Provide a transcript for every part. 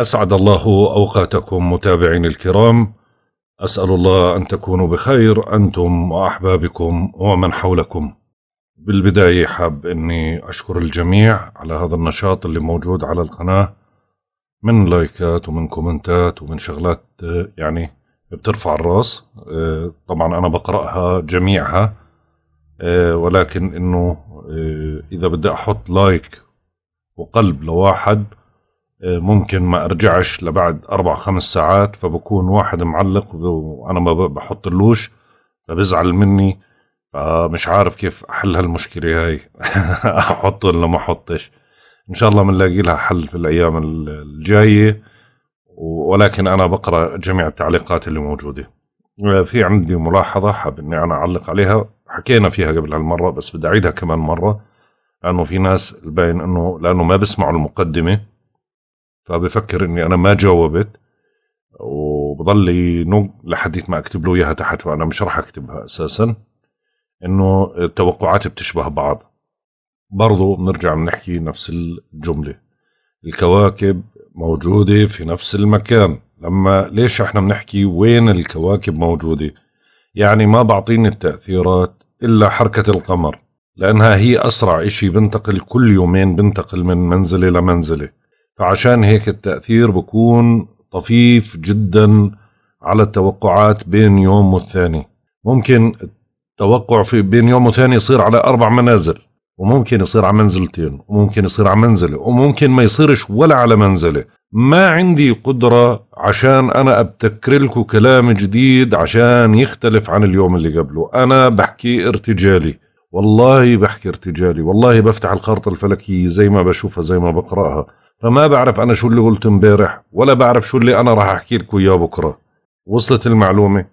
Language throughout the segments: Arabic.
أسعد الله أوقاتكم متابعين الكرام أسأل الله أن تكونوا بخير أنتم وأحبابكم ومن حولكم بالبداية حاب أني أشكر الجميع على هذا النشاط اللي موجود على القناة من لايكات ومن كومنتات ومن شغلات يعني بترفع الراس طبعا أنا بقرأها جميعها ولكن أنه إذا بدي أحط لايك وقلب لواحد ممكن ما ارجعش لبعد اربع خمس ساعات فبكون واحد معلق وانا ما بحط اللوش فبزعل مني فمش عارف كيف احل هالمشكله هاي احط ولا ما احطش ان شاء الله بنلاقي لها حل في الايام الجايه ولكن انا بقرا جميع التعليقات اللي موجوده في عندي ملاحظه حاب اني انا اعلق عليها حكينا فيها قبل هالمره بس بدي اعيدها كمان مره لانه في ناس باين انه لانه ما بسمعوا المقدمه فبفكر اني انا ما جاوبت وبضل ينق لحديت ما اكتب له اياها تحت وانا مش راح اكتبها اساسا انه التوقعات بتشبه بعض برضو بنرجع بنحكي نفس الجمله الكواكب موجوده في نفس المكان لما ليش احنا بنحكي وين الكواكب موجوده يعني ما بعطيني التاثيرات الا حركه القمر لانها هي اسرع اشي بنتقل كل يومين بنتقل من منزله لمنزله فعشان هيك التأثير بكون طفيف جدا على التوقعات بين يوم والثاني ممكن التوقع في بين يوم وثاني يصير على أربع منازل وممكن يصير على منزلتين وممكن يصير على منزلة وممكن ما يصيرش ولا على منزلة ما عندي قدرة عشان أنا أبتكر لكم كلام جديد عشان يختلف عن اليوم اللي قبله أنا بحكي ارتجالي والله بحكي ارتجالي والله بفتح الخارطة الفلكية زي ما بشوفها زي ما بقرأها فما بعرف أنا شو اللي قلت امبارح ولا بعرف شو اللي أنا راح أحكي لكم إياه بكرة وصلت المعلومة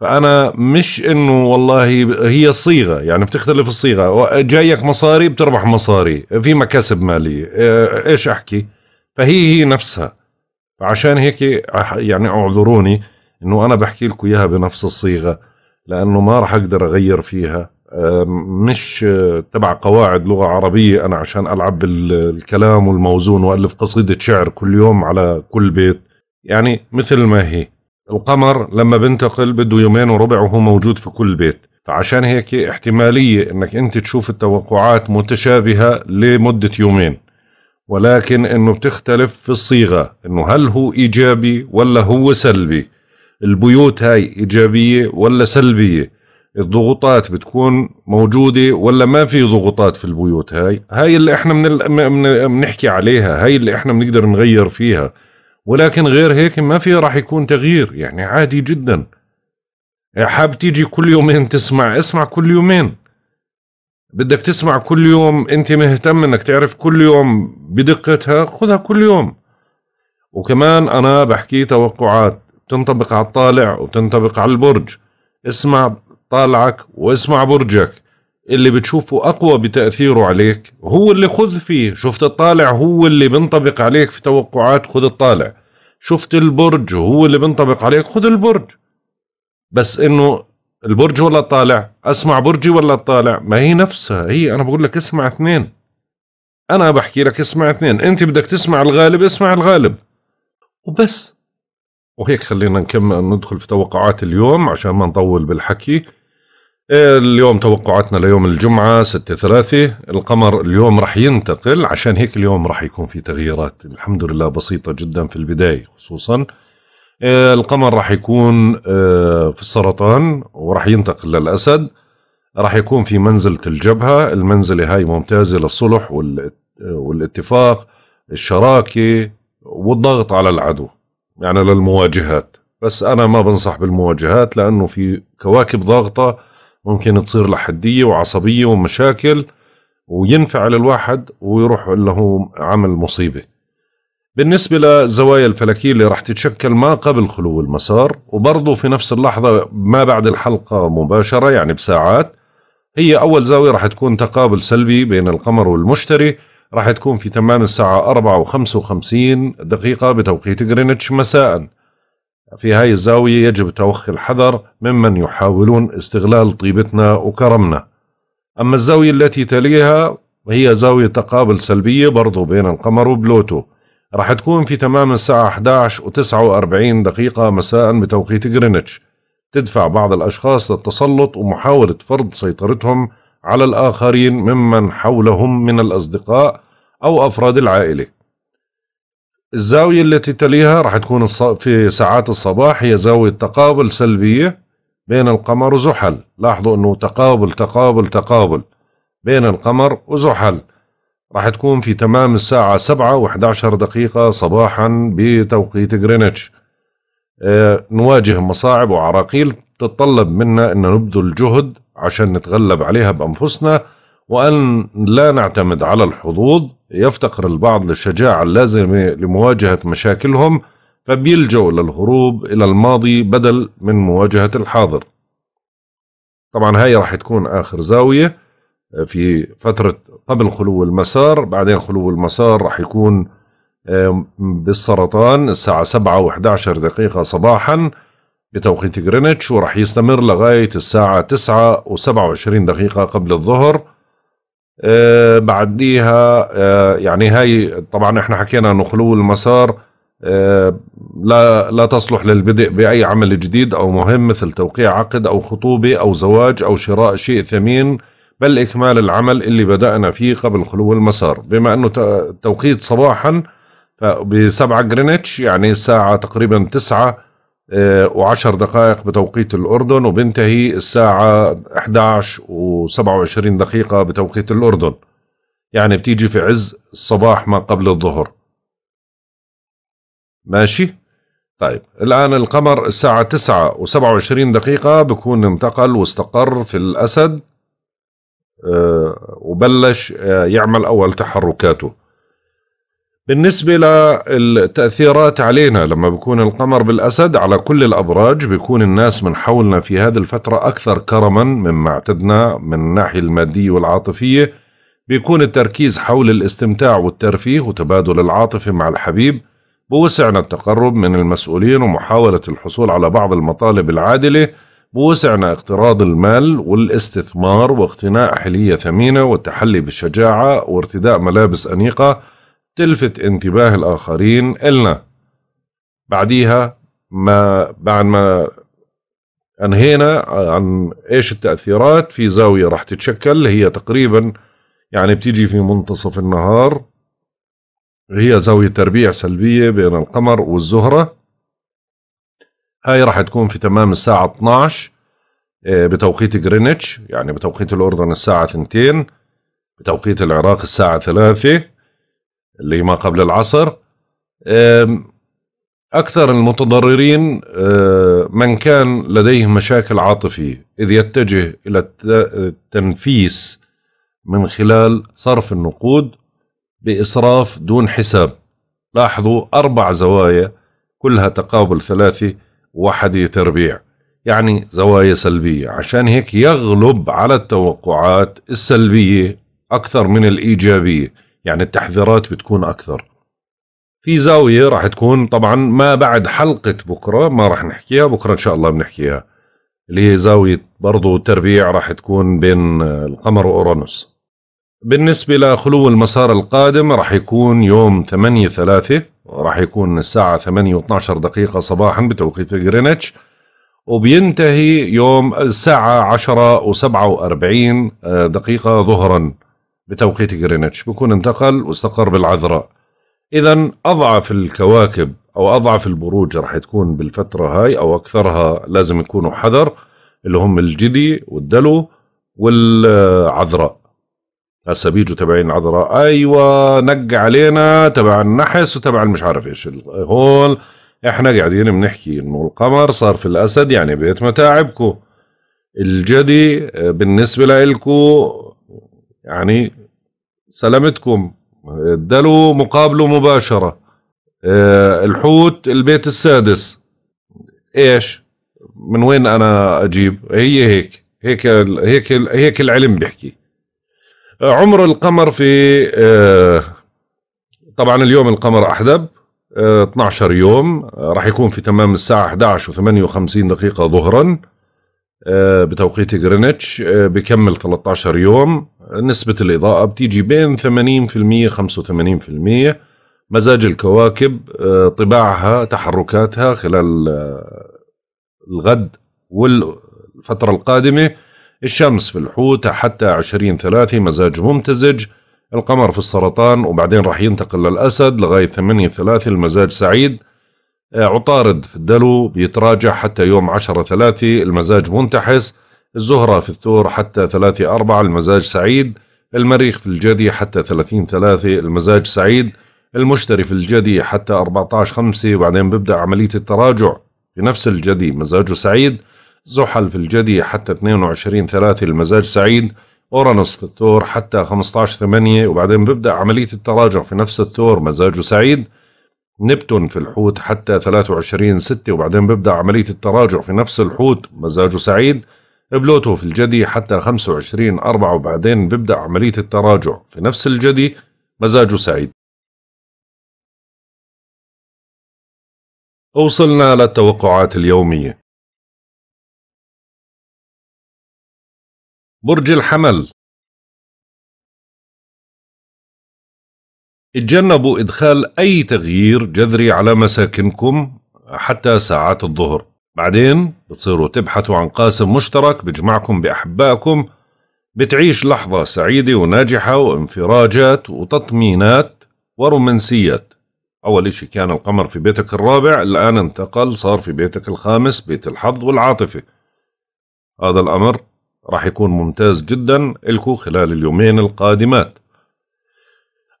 فأنا مش إنه والله هي صيغة يعني بتختلف الصيغة جايك مصاري بتربح مصاري في مكاسب مالية آه، إيش أحكي فهي هي نفسها فعشان هيك يعني اعذروني إنه أنا بحكي لكم إياها بنفس الصيغة لأنه ما راح أقدر أغير فيها آه، مش تبع قواعد لغة عربية أنا عشان ألعب بالكلام والموزون وألف قصيدة شعر كل يوم على كل بيت يعني مثل ما هي القمر لما بنتقل بده يومين وربع وهو موجود في كل بيت فعشان هيك احتمالية انك انت تشوف التوقعات متشابهة لمدة يومين ولكن انه بتختلف في الصيغة انه هل هو ايجابي ولا هو سلبي البيوت هاي ايجابية ولا سلبية الضغوطات بتكون موجودة ولا ما في ضغوطات في البيوت هاي هاي اللي احنا من بنحكي عليها هاي اللي احنا بنقدر نغير فيها ولكن غير هيك ما في راح يكون تغيير يعني عادي جدا حاب تيجي كل يومين تسمع اسمع كل يومين بدك تسمع كل يوم انت مهتم انك تعرف كل يوم بدقتها خذها كل يوم وكمان انا بحكي توقعات بتنطبق على الطالع وبتنطبق على البرج اسمع طالعك واسمع برجك اللي بتشوفه أقوى بتأثيره عليك هو اللي خذ فيه شفت الطالع هو اللي بنطبق عليك في توقعات خذ الطالع شفت البرج هو اللي بنطبق عليك خذ البرج بس انه البرج ولا الطالع اسمع برجي ولا الطالع ما هي نفسها هي انا بقول لك اسمع اثنين انا بحكي لك اسمع اثنين انت بدك تسمع الغالب اسمع الغالب وبس وهيك خلينا نكمل ندخل في توقعات اليوم عشان ما نطول بالحكي إيه، اليوم توقعاتنا ليوم الجمعة ستة ثلاثة القمر اليوم رح ينتقل عشان هيك اليوم رح يكون في تغييرات الحمد لله بسيطة جدا في البداية خصوصا إيه، القمر رح يكون إيه، في السرطان ورح ينتقل للأسد رح يكون في منزلة الجبهة المنزلة هاي ممتازة للصلح والاتفاق الشراكة والضغط على العدو يعني للمواجهات بس أنا ما بنصح بالمواجهات لأنه في كواكب ضاغطة ممكن تصير لحدية وعصبية ومشاكل وينفعل الواحد ويروح له عمل مصيبة بالنسبة للزوايا الفلكية اللي راح تتشكل ما قبل خلو المسار وبرضه في نفس اللحظة ما بعد الحلقة مباشرة يعني بساعات هي أول زاوية راح تكون تقابل سلبي بين القمر والمشتري راح تكون في تمام الساعة 4 و55 دقيقة بتوقيت غرينتش مساءً في هاي الزاوية يجب توخي الحذر ممن يحاولون استغلال طيبتنا وكرمنا أما الزاوية التي تليها وهي زاوية تقابل سلبية برضو بين القمر وبلوتو راح تكون في تمام الساعة 11 و49 دقيقة مساء بتوقيت غرينتش تدفع بعض الأشخاص للتسلط ومحاولة فرض سيطرتهم على الآخرين ممن حولهم من الأصدقاء أو أفراد العائلة الزاوية التي تليها راح تكون في ساعات الصباح هي زاوية تقابل سلبية بين القمر وزحل لاحظوا أنه تقابل تقابل تقابل بين القمر وزحل راح تكون في تمام الساعة 7 و11 دقيقة صباحا بتوقيت غرينتش آه، نواجه مصاعب وعراقيل تتطلب منا أن نبذل جهد عشان نتغلب عليها بأنفسنا وأن لا نعتمد على الحظوظ يفتقر البعض للشجاعة اللازمة لمواجهة مشاكلهم فبيلجوا للهروب إلى الماضي بدل من مواجهة الحاضر طبعا هاي راح تكون آخر زاوية آه، في فترة قبل خلو المسار بعدين خلو المسار راح يكون آه، بالسرطان الساعة 7 و11 دقيقة صباحا بتوقيت غرينتش وراح يستمر لغاية الساعة 9 و27 دقيقة قبل الظهر آه، بعديها آه، يعني هاي طبعا احنا حكينا انه خلو المسار آه، لا لا تصلح للبدء باي عمل جديد او مهم مثل توقيع عقد او خطوبه او زواج او شراء شيء ثمين بل اكمال العمل اللي بدانا فيه قبل خلو المسار بما انه التوقيت صباحا ب 7 جرينتش يعني الساعة تقريبا 9 آه، وعشر دقائق بتوقيت الأردن وبنتهي الساعة 11 و27 دقيقة بتوقيت الأردن يعني بتيجي في عز الصباح ما قبل الظهر ماشي طيب الآن القمر الساعة 9 و27 دقيقة بكون انتقل واستقر في الأسد آه، وبلش آه، يعمل أول تحركاته بالنسبة للتأثيرات علينا لما بكون القمر بالأسد على كل الأبراج بيكون الناس من حولنا في هذه الفترة أكثر كرما مما اعتدنا من الناحية المادية والعاطفية بيكون التركيز حول الاستمتاع والترفيه وتبادل العاطفة مع الحبيب بوسعنا التقرب من المسؤولين ومحاولة الحصول على بعض المطالب العادلة بوسعنا اقتراض المال والاستثمار واقتناء حلية ثمينة والتحلي بالشجاعة وارتداء ملابس أنيقة تلفت انتباه الآخرين إلنا بعديها ما بعد ما أنهينا عن إيش التأثيرات في زاوية راح تتشكل هي تقريبا يعني بتيجي في منتصف النهار هي زاوية تربيع سلبية بين القمر والزهرة هاي راح تكون في تمام الساعة 12 آه، بتوقيت جرينتش يعني بتوقيت الأردن الساعة 2 بتوقيت العراق الساعة 3 اللي ما قبل العصر أكثر المتضررين آه، من كان لديه مشاكل عاطفية إذ يتجه إلى التنفيس من خلال صرف النقود بإسراف دون حساب لاحظوا أربع زوايا كلها تقابل ثلاثي وحدي تربيع يعني زوايا سلبية عشان هيك يغلب على التوقعات السلبية أكثر من الإيجابية يعني التحذيرات بتكون أكثر في زاوية راح تكون طبعا ما بعد حلقة بكرة ما راح نحكيها بكرة إن شاء الله بنحكيها اللي هي زاوية برضو تربيع راح تكون بين القمر وأورانوس بالنسبة لخلو المسار القادم راح يكون يوم 8 3 راح يكون الساعة 8 و12 دقيقة صباحا بتوقيت غرينتش وبينتهي يوم الساعة 10 و47 دقيقة ظهرا بتوقيت غرينتش بكون انتقل واستقر بالعذراء إذا أضعف الكواكب أو أضعف البروج راح تكون بالفترة هاي أو أكثرها لازم يكونوا حذر اللي هم الجدي والدلو والعذراء هسا بيجوا تبعين العذراء ايوه نق علينا تبع النحس وتبع المش عارف ايش هون احنا قاعدين بنحكي انه القمر صار في الاسد يعني بيت متاعبكم الجدي بالنسبه لإلكو يعني سلامتكم اداله مقابله مباشرة آه، الحوت البيت السادس ايش من وين انا اجيب هي هيك هيك هيك هيك العلم بيحكي عمر القمر في آه، طبعا اليوم القمر احدب 12 آه، يوم راح يكون في تمام الساعة 11 و58 دقيقة ظهرا آه، بتوقيت جرينتش آه، بكمل 13 يوم نسبة الإضاءة بتيجي بين 80% 85% مزاج الكواكب آه، طباعها تحركاتها خلال الغد والفترة القادمة الشمس في الحوت حتى 20 ثلاثة مزاج ممتزج القمر في السرطان وبعدين راح ينتقل للأسد لغاية 8 ثلاثة المزاج سعيد عطارد في الدلو بيتراجع حتى يوم 10 3 المزاج منتحس الزهرة في الثور حتى 3 4 المزاج سعيد المريخ في الجدي حتى 30 3 المزاج سعيد المشتري في الجدي حتى 14 5 وبعدين بيبدأ عملية التراجع في نفس الجدي مزاجه سعيد زحل في الجدي حتى 22 3 المزاج سعيد أورانوس في الثور حتى 15 8 وبعدين بيبدأ عملية التراجع في نفس الثور مزاجه سعيد نبتون في الحوت حتى 23 6 وبعدين ببدأ عملية التراجع في نفس الحوت مزاجه سعيد بلوتو في الجدي حتى 25 4 وبعدين ببدأ عملية التراجع في نفس الجدي مزاجه سعيد وصلنا للتوقعات اليومية برج الحمل اتجنبوا إدخال أي تغيير جذري على مساكنكم حتى ساعات الظهر بعدين بتصيروا تبحثوا عن قاسم مشترك بجمعكم بأحبائكم بتعيش لحظة سعيدة وناجحة وانفراجات وتطمينات ورومانسيات أول إشي كان القمر في بيتك الرابع الآن انتقل صار في بيتك الخامس بيت الحظ والعاطفة هذا الأمر راح يكون ممتاز جدا لكم خلال اليومين القادمات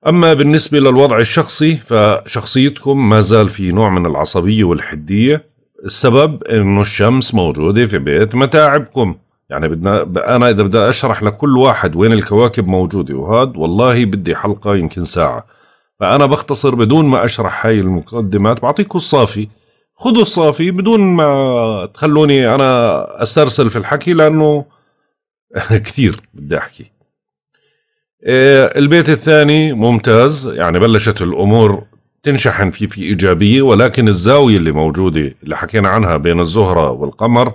أما بالنسبة للوضع الشخصي فشخصيتكم ما زال في نوع من العصبية والحدية السبب إنه الشمس موجودة في بيت متاعبكم يعني بدنا أنا إذا بدي أشرح لكل واحد وين الكواكب موجودة وهذا والله بدي حلقة يمكن ساعة فأنا بختصر بدون ما أشرح هاي المقدمات بعطيكم الصافي خذوا الصافي بدون ما تخلوني أنا أسترسل في الحكي لأنه كثير بدي أحكي آه، البيت الثاني ممتاز يعني بلشت الأمور تنشحن فيه في إيجابية ولكن الزاوية اللي موجودة اللي حكينا عنها بين الزهرة والقمر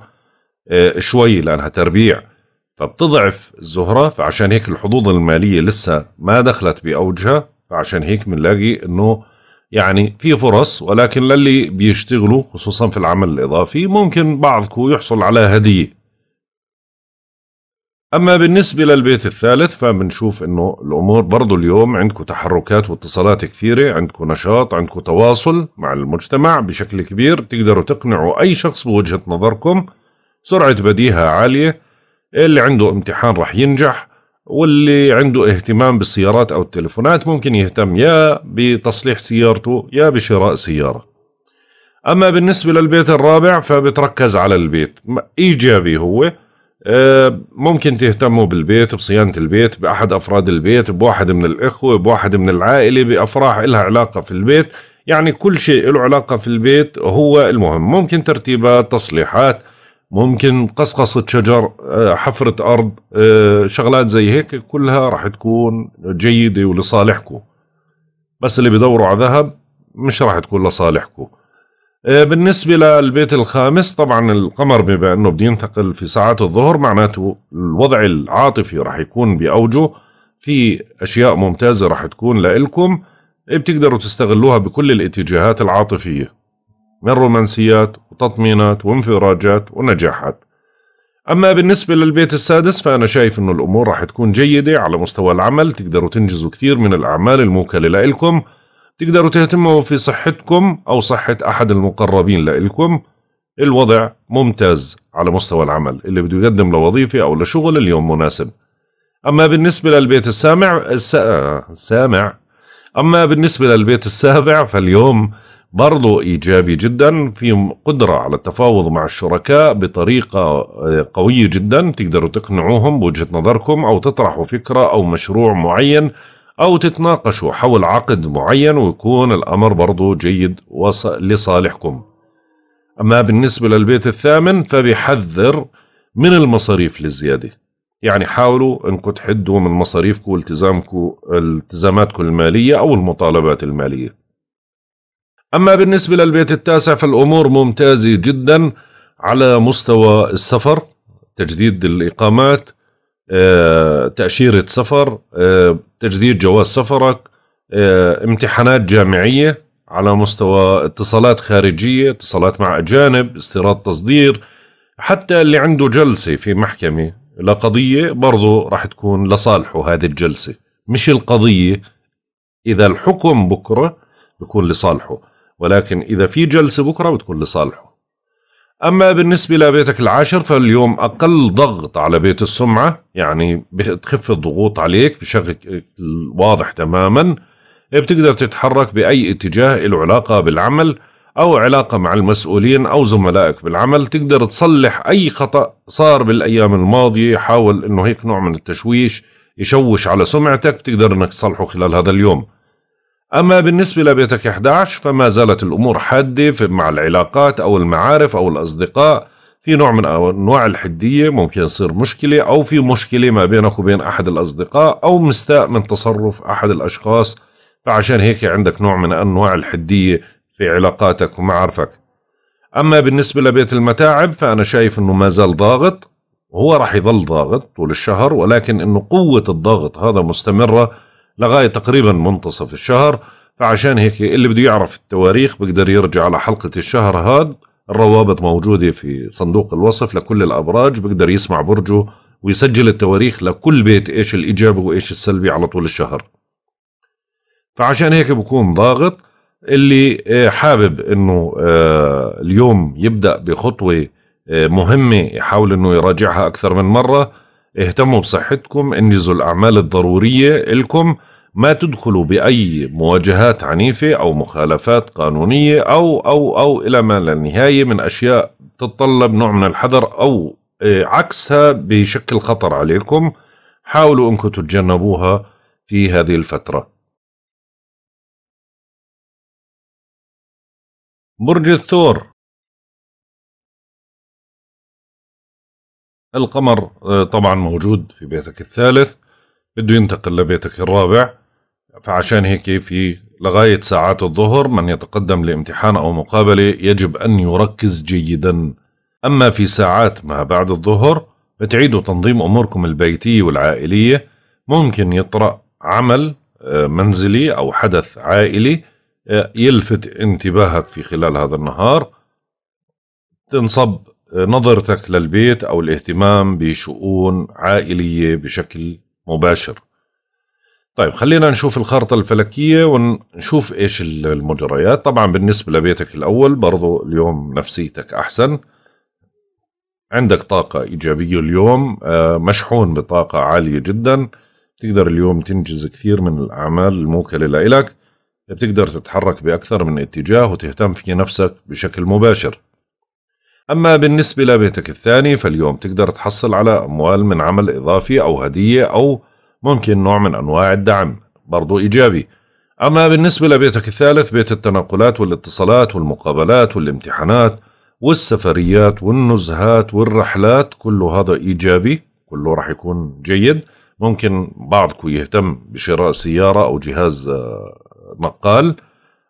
آه، شوي لأنها تربيع فبتضعف الزهرة فعشان هيك الحظوظ المالية لسه ما دخلت بأوجها فعشان هيك بنلاقي انه يعني في فرص ولكن للي بيشتغلوا خصوصا في العمل الاضافي ممكن بعضكم يحصل على هديه أما بالنسبة للبيت الثالث فبنشوف إنه الأمور برضو اليوم عندكم تحركات واتصالات كثيرة عندكم نشاط عندكم تواصل مع المجتمع بشكل كبير تقدروا تقنعوا أي شخص بوجهة نظركم سرعة بديهة عالية اللي عنده امتحان رح ينجح واللي عنده اهتمام بالسيارات أو التلفونات ممكن يهتم يا بتصليح سيارته يا بشراء سيارة أما بالنسبة للبيت الرابع فبتركز على البيت إيجابي هو آه، ممكن تهتموا بالبيت بصيانة البيت بأحد أفراد البيت بواحد من الإخوة بواحد من العائلة بأفراح إلها علاقة في البيت يعني كل شيء له علاقة في البيت هو المهم ممكن ترتيبات تصليحات ممكن قصقصة شجر آه، حفرة أرض آه، شغلات زي هيك كلها راح تكون جيدة ولصالحكم بس اللي بدوروا على ذهب مش راح تكون لصالحكم آه، بالنسبة للبيت الخامس طبعا القمر بما أنه بده ينتقل في ساعات الظهر معناته الوضع العاطفي راح يكون بأوجه في أشياء ممتازة راح تكون لإلكم إيه، بتقدروا تستغلوها بكل الاتجاهات العاطفية من رومانسيات وتطمينات وانفراجات ونجاحات أما بالنسبة للبيت السادس فأنا شايف أنه الأمور راح تكون جيدة على مستوى العمل تقدروا تنجزوا كثير من الأعمال الموكلة لإلكم تقدروا تهتموا في صحتكم أو صحة أحد المقربين لإلكم الوضع ممتاز على مستوى العمل اللي بده يقدم لوظيفة أو لشغل اليوم مناسب أما بالنسبة للبيت السامع الس... السامع أما بالنسبة للبيت السابع فاليوم برضو إيجابي جدا في قدرة على التفاوض مع الشركاء بطريقة آه، قوية جدا تقدروا تقنعوهم بوجهة نظركم أو تطرحوا فكرة أو مشروع معين أو تتناقشوا حول عقد معين ويكون الأمر برضو جيد لصالحكم أما بالنسبة للبيت الثامن فبيحذر من المصاريف الزيادة يعني حاولوا انكم تحدوا من مصاريفكم والتزامكم التزاماتكم المالية أو المطالبات المالية أما بالنسبة للبيت التاسع فالأمور ممتازة جدا على مستوى السفر تجديد الإقامات آه، تأشيرة سفر آه، تجديد جواز سفرك آه، امتحانات جامعية على مستوى اتصالات خارجية اتصالات مع أجانب استيراد تصدير حتى اللي عنده جلسة في محكمة لقضية برضه راح تكون لصالحه هذه الجلسة مش القضية إذا الحكم بكرة بكون لصالحه ولكن إذا في جلسة بكرة بتكون لصالحه أما بالنسبة لبيتك العاشر فاليوم أقل ضغط على بيت السمعة يعني بتخف الضغوط عليك بشكل واضح تماما بتقدر تتحرك بأي اتجاه له علاقة بالعمل أو علاقة مع المسؤولين أو زملائك بالعمل تقدر تصلح أي خطأ صار بالأيام الماضية حاول أنه هيك نوع من التشويش يشوش على سمعتك بتقدر أنك تصلحه خلال هذا اليوم أما بالنسبة لبيتك 11 فما زالت الأمور حادة مع العلاقات أو المعارف أو الأصدقاء في نوع من أنواع الحدية ممكن يصير مشكلة أو في مشكلة ما بينك وبين أحد الأصدقاء أو مستاء من تصرف أحد الأشخاص فعشان هيك عندك نوع من أنواع الحدية في علاقاتك ومعارفك أما بالنسبة لبيت المتاعب فأنا شايف أنه ما زال ضاغط هو راح يظل ضاغط طول الشهر ولكن أنه قوة الضغط هذا مستمرة لغاية تقريبا منتصف الشهر فعشان هيك اللي بده يعرف التواريخ بقدر يرجع على حلقة الشهر هاد الروابط موجودة في صندوق الوصف لكل الأبراج بقدر يسمع برجه ويسجل التواريخ لكل بيت إيش الإيجابي وإيش السلبي على طول الشهر فعشان هيك بكون ضاغط اللي آه، حابب انه آه، اليوم يبدا بخطوه آه، مهمه يحاول انه يراجعها اكثر من مره اهتموا بصحتكم انجزوا الاعمال الضروريه لكم ما تدخل بأي مواجهات عنيفة أو مخالفات قانونية أو أو أو إلى ما لا نهاية من أشياء تتطلب نوع من الحذر أو آه، عكسها بشكل خطر عليكم حاولوا أنكم تتجنبوها في هذه الفترة برج الثور القمر آه، طبعا موجود في بيتك الثالث بده ينتقل لبيتك الرابع فعشان هيك في لغاية ساعات الظهر من يتقدم لامتحان أو مقابلة يجب أن يركز جيدا أما في ساعات ما بعد الظهر بتعيدوا تنظيم أموركم البيتية والعائلية ممكن يطرأ عمل آه، منزلي أو حدث عائلي آه، يلفت انتباهك في خلال هذا النهار تنصب آه، نظرتك للبيت أو الاهتمام بشؤون عائلية بشكل مباشر طيب خلينا نشوف الخارطة الفلكية ونشوف إيش المجريات طبعا بالنسبة لبيتك الأول برضو اليوم نفسيتك أحسن عندك طاقة إيجابية اليوم آه، مشحون بطاقة عالية جدا بتقدر اليوم تنجز كثير من الأعمال الموكلة لإلك بتقدر تتحرك بأكثر من اتجاه وتهتم في نفسك بشكل مباشر أما بالنسبة لبيتك الثاني فاليوم تقدر تحصل على أموال من عمل إضافي أو هدية أو ممكن نوع من أنواع الدعم برضو إيجابي أما بالنسبة لبيتك الثالث بيت التنقلات والاتصالات والمقابلات والامتحانات والسفريات والنزهات والرحلات كله هذا إيجابي كله راح يكون جيد ممكن بعضكم يهتم بشراء سيارة أو جهاز آه، نقال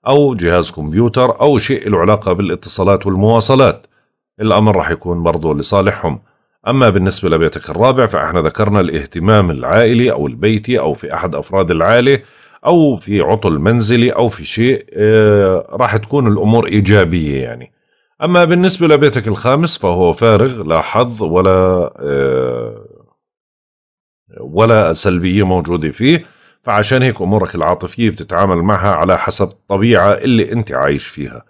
أو جهاز كمبيوتر أو شيء له علاقة بالاتصالات والمواصلات الأمر راح يكون برضو لصالحهم أما بالنسبة لبيتك الرابع فإحنا ذكرنا الاهتمام العائلي أو البيتي أو في أحد أفراد العائلة أو في عطل منزلي أو في شيء آه، راح تكون الأمور إيجابية يعني أما بالنسبة لبيتك الخامس فهو فارغ لا حظ ولا آه، ولا سلبية موجودة فيه فعشان هيك أمورك العاطفية بتتعامل معها على حسب الطبيعة اللي أنت عايش فيها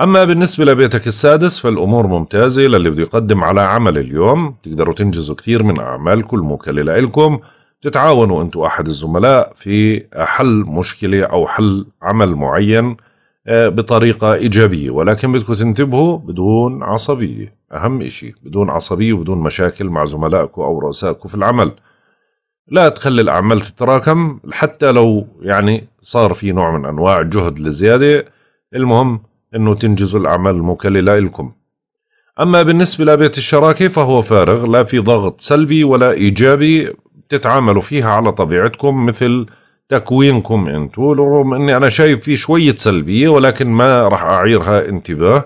أما بالنسبة لبيتك السادس فالأمور ممتازة للي بده يقدم على عمل اليوم تقدروا تنجزوا كثير من أعمالكم الموكلة لإلكم تتعاونوا أنتوا أحد الزملاء في حل مشكلة أو حل عمل معين آه، بطريقة إيجابية ولكن بدكم تنتبهوا بدون عصبية أهم إشي بدون عصبية وبدون مشاكل مع زملائكم أو رؤسائكم في العمل لا تخلي الأعمال تتراكم حتى لو يعني صار في نوع من أنواع الجهد الزيادة المهم أنه تنجزوا الأعمال المكللة لكم أما بالنسبة لبيت الشراكة فهو فارغ لا في ضغط سلبي ولا إيجابي تتعاملوا فيها على طبيعتكم مثل تكوينكم انتو رغم اني انا شايف في شوية سلبية ولكن ما راح اعيرها انتباه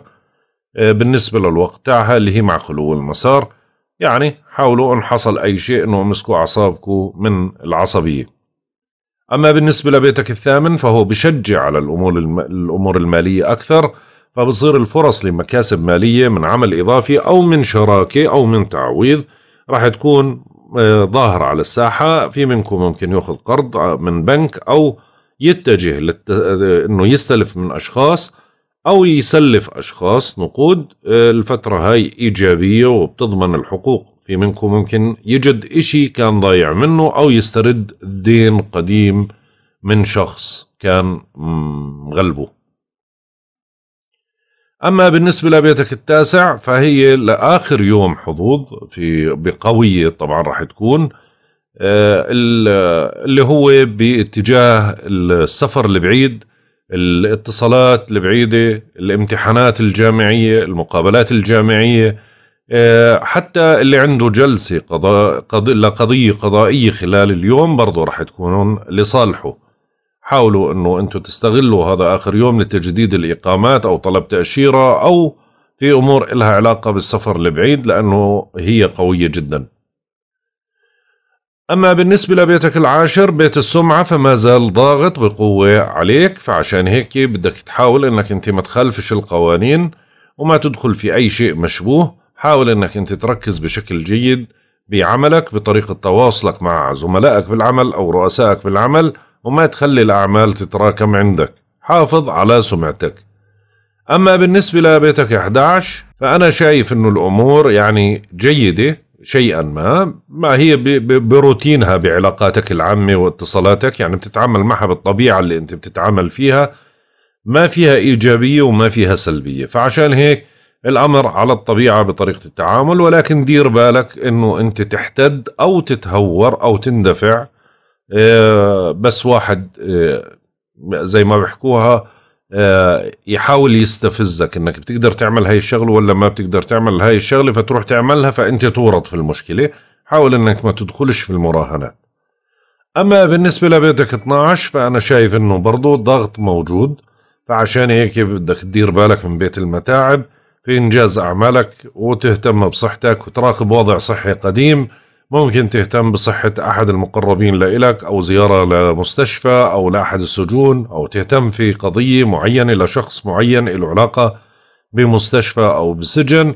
آه، بالنسبة للوقت تاعها اللي هي مع خلو المسار يعني حاولوا ان حصل اي شيء انه امسكوا اعصابكم من العصبية أما بالنسبة لبيتك الثامن فهو بشجع على الأمور, الم... الأمور المالية أكثر فبصير الفرص لمكاسب مالية من عمل إضافي أو من شراكة أو من تعويض راح تكون آه، ظاهرة على الساحة في منكم ممكن يأخذ قرض من بنك أو يتجه للت... آه، أنه يستلف من أشخاص أو يسلف أشخاص نقود آه، الفترة هاي إيجابية وبتضمن الحقوق في منكم ممكن يجد إشي كان ضايع منه أو يسترد دين قديم من شخص كان مغلبه أما بالنسبة لبيتك التاسع فهي لآخر يوم حظوظ في بقوية طبعا راح تكون آه، اللي هو باتجاه السفر البعيد الاتصالات البعيدة الامتحانات الجامعية المقابلات الجامعية آه، حتى اللي عنده جلسة قضاء قض... لقضية قضائية خلال اليوم برضه رح تكونون لصالحه حاولوا انه انتم تستغلوا هذا اخر يوم لتجديد الاقامات او طلب تاشيره او في امور لها علاقه بالسفر البعيد لانه هي قويه جدا. اما بالنسبه لبيتك العاشر بيت السمعه فما زال ضاغط بقوه عليك فعشان هيك بدك تحاول انك انت ما تخالفش القوانين وما تدخل في اي شيء مشبوه حاول انك انت تركز بشكل جيد بعملك بطريقة تواصلك مع زملائك بالعمل او رؤسائك بالعمل وما تخلي الاعمال تتراكم عندك حافظ على سمعتك اما بالنسبة لبيتك 11 فانا شايف انه الامور يعني جيدة شيئا ما ما هي بروتينها بعلاقاتك العامة واتصالاتك يعني بتتعامل معها بالطبيعة اللي انت بتتعامل فيها ما فيها إيجابية وما فيها سلبية فعشان هيك الأمر على الطبيعة بطريقة التعامل ولكن دير بالك أنه أنت تحتد أو تتهور أو تندفع آه، بس واحد آه، زي ما بيحكوها آه، يحاول يستفزك انك بتقدر تعمل هاي الشغله ولا ما بتقدر تعمل هاي الشغله فتروح تعملها فانت تورط في المشكله حاول انك ما تدخلش في المراهنات اما بالنسبه لبيتك 12 فانا شايف انه برضه ضغط موجود فعشان هيك بدك تدير بالك من بيت المتاعب في إنجاز أعمالك وتهتم بصحتك وتراقب وضع صحي قديم ممكن تهتم بصحة أحد المقربين لإلك أو زيارة لمستشفى أو لأحد السجون أو تهتم في قضية معينة لشخص معين له علاقة بمستشفى أو بسجن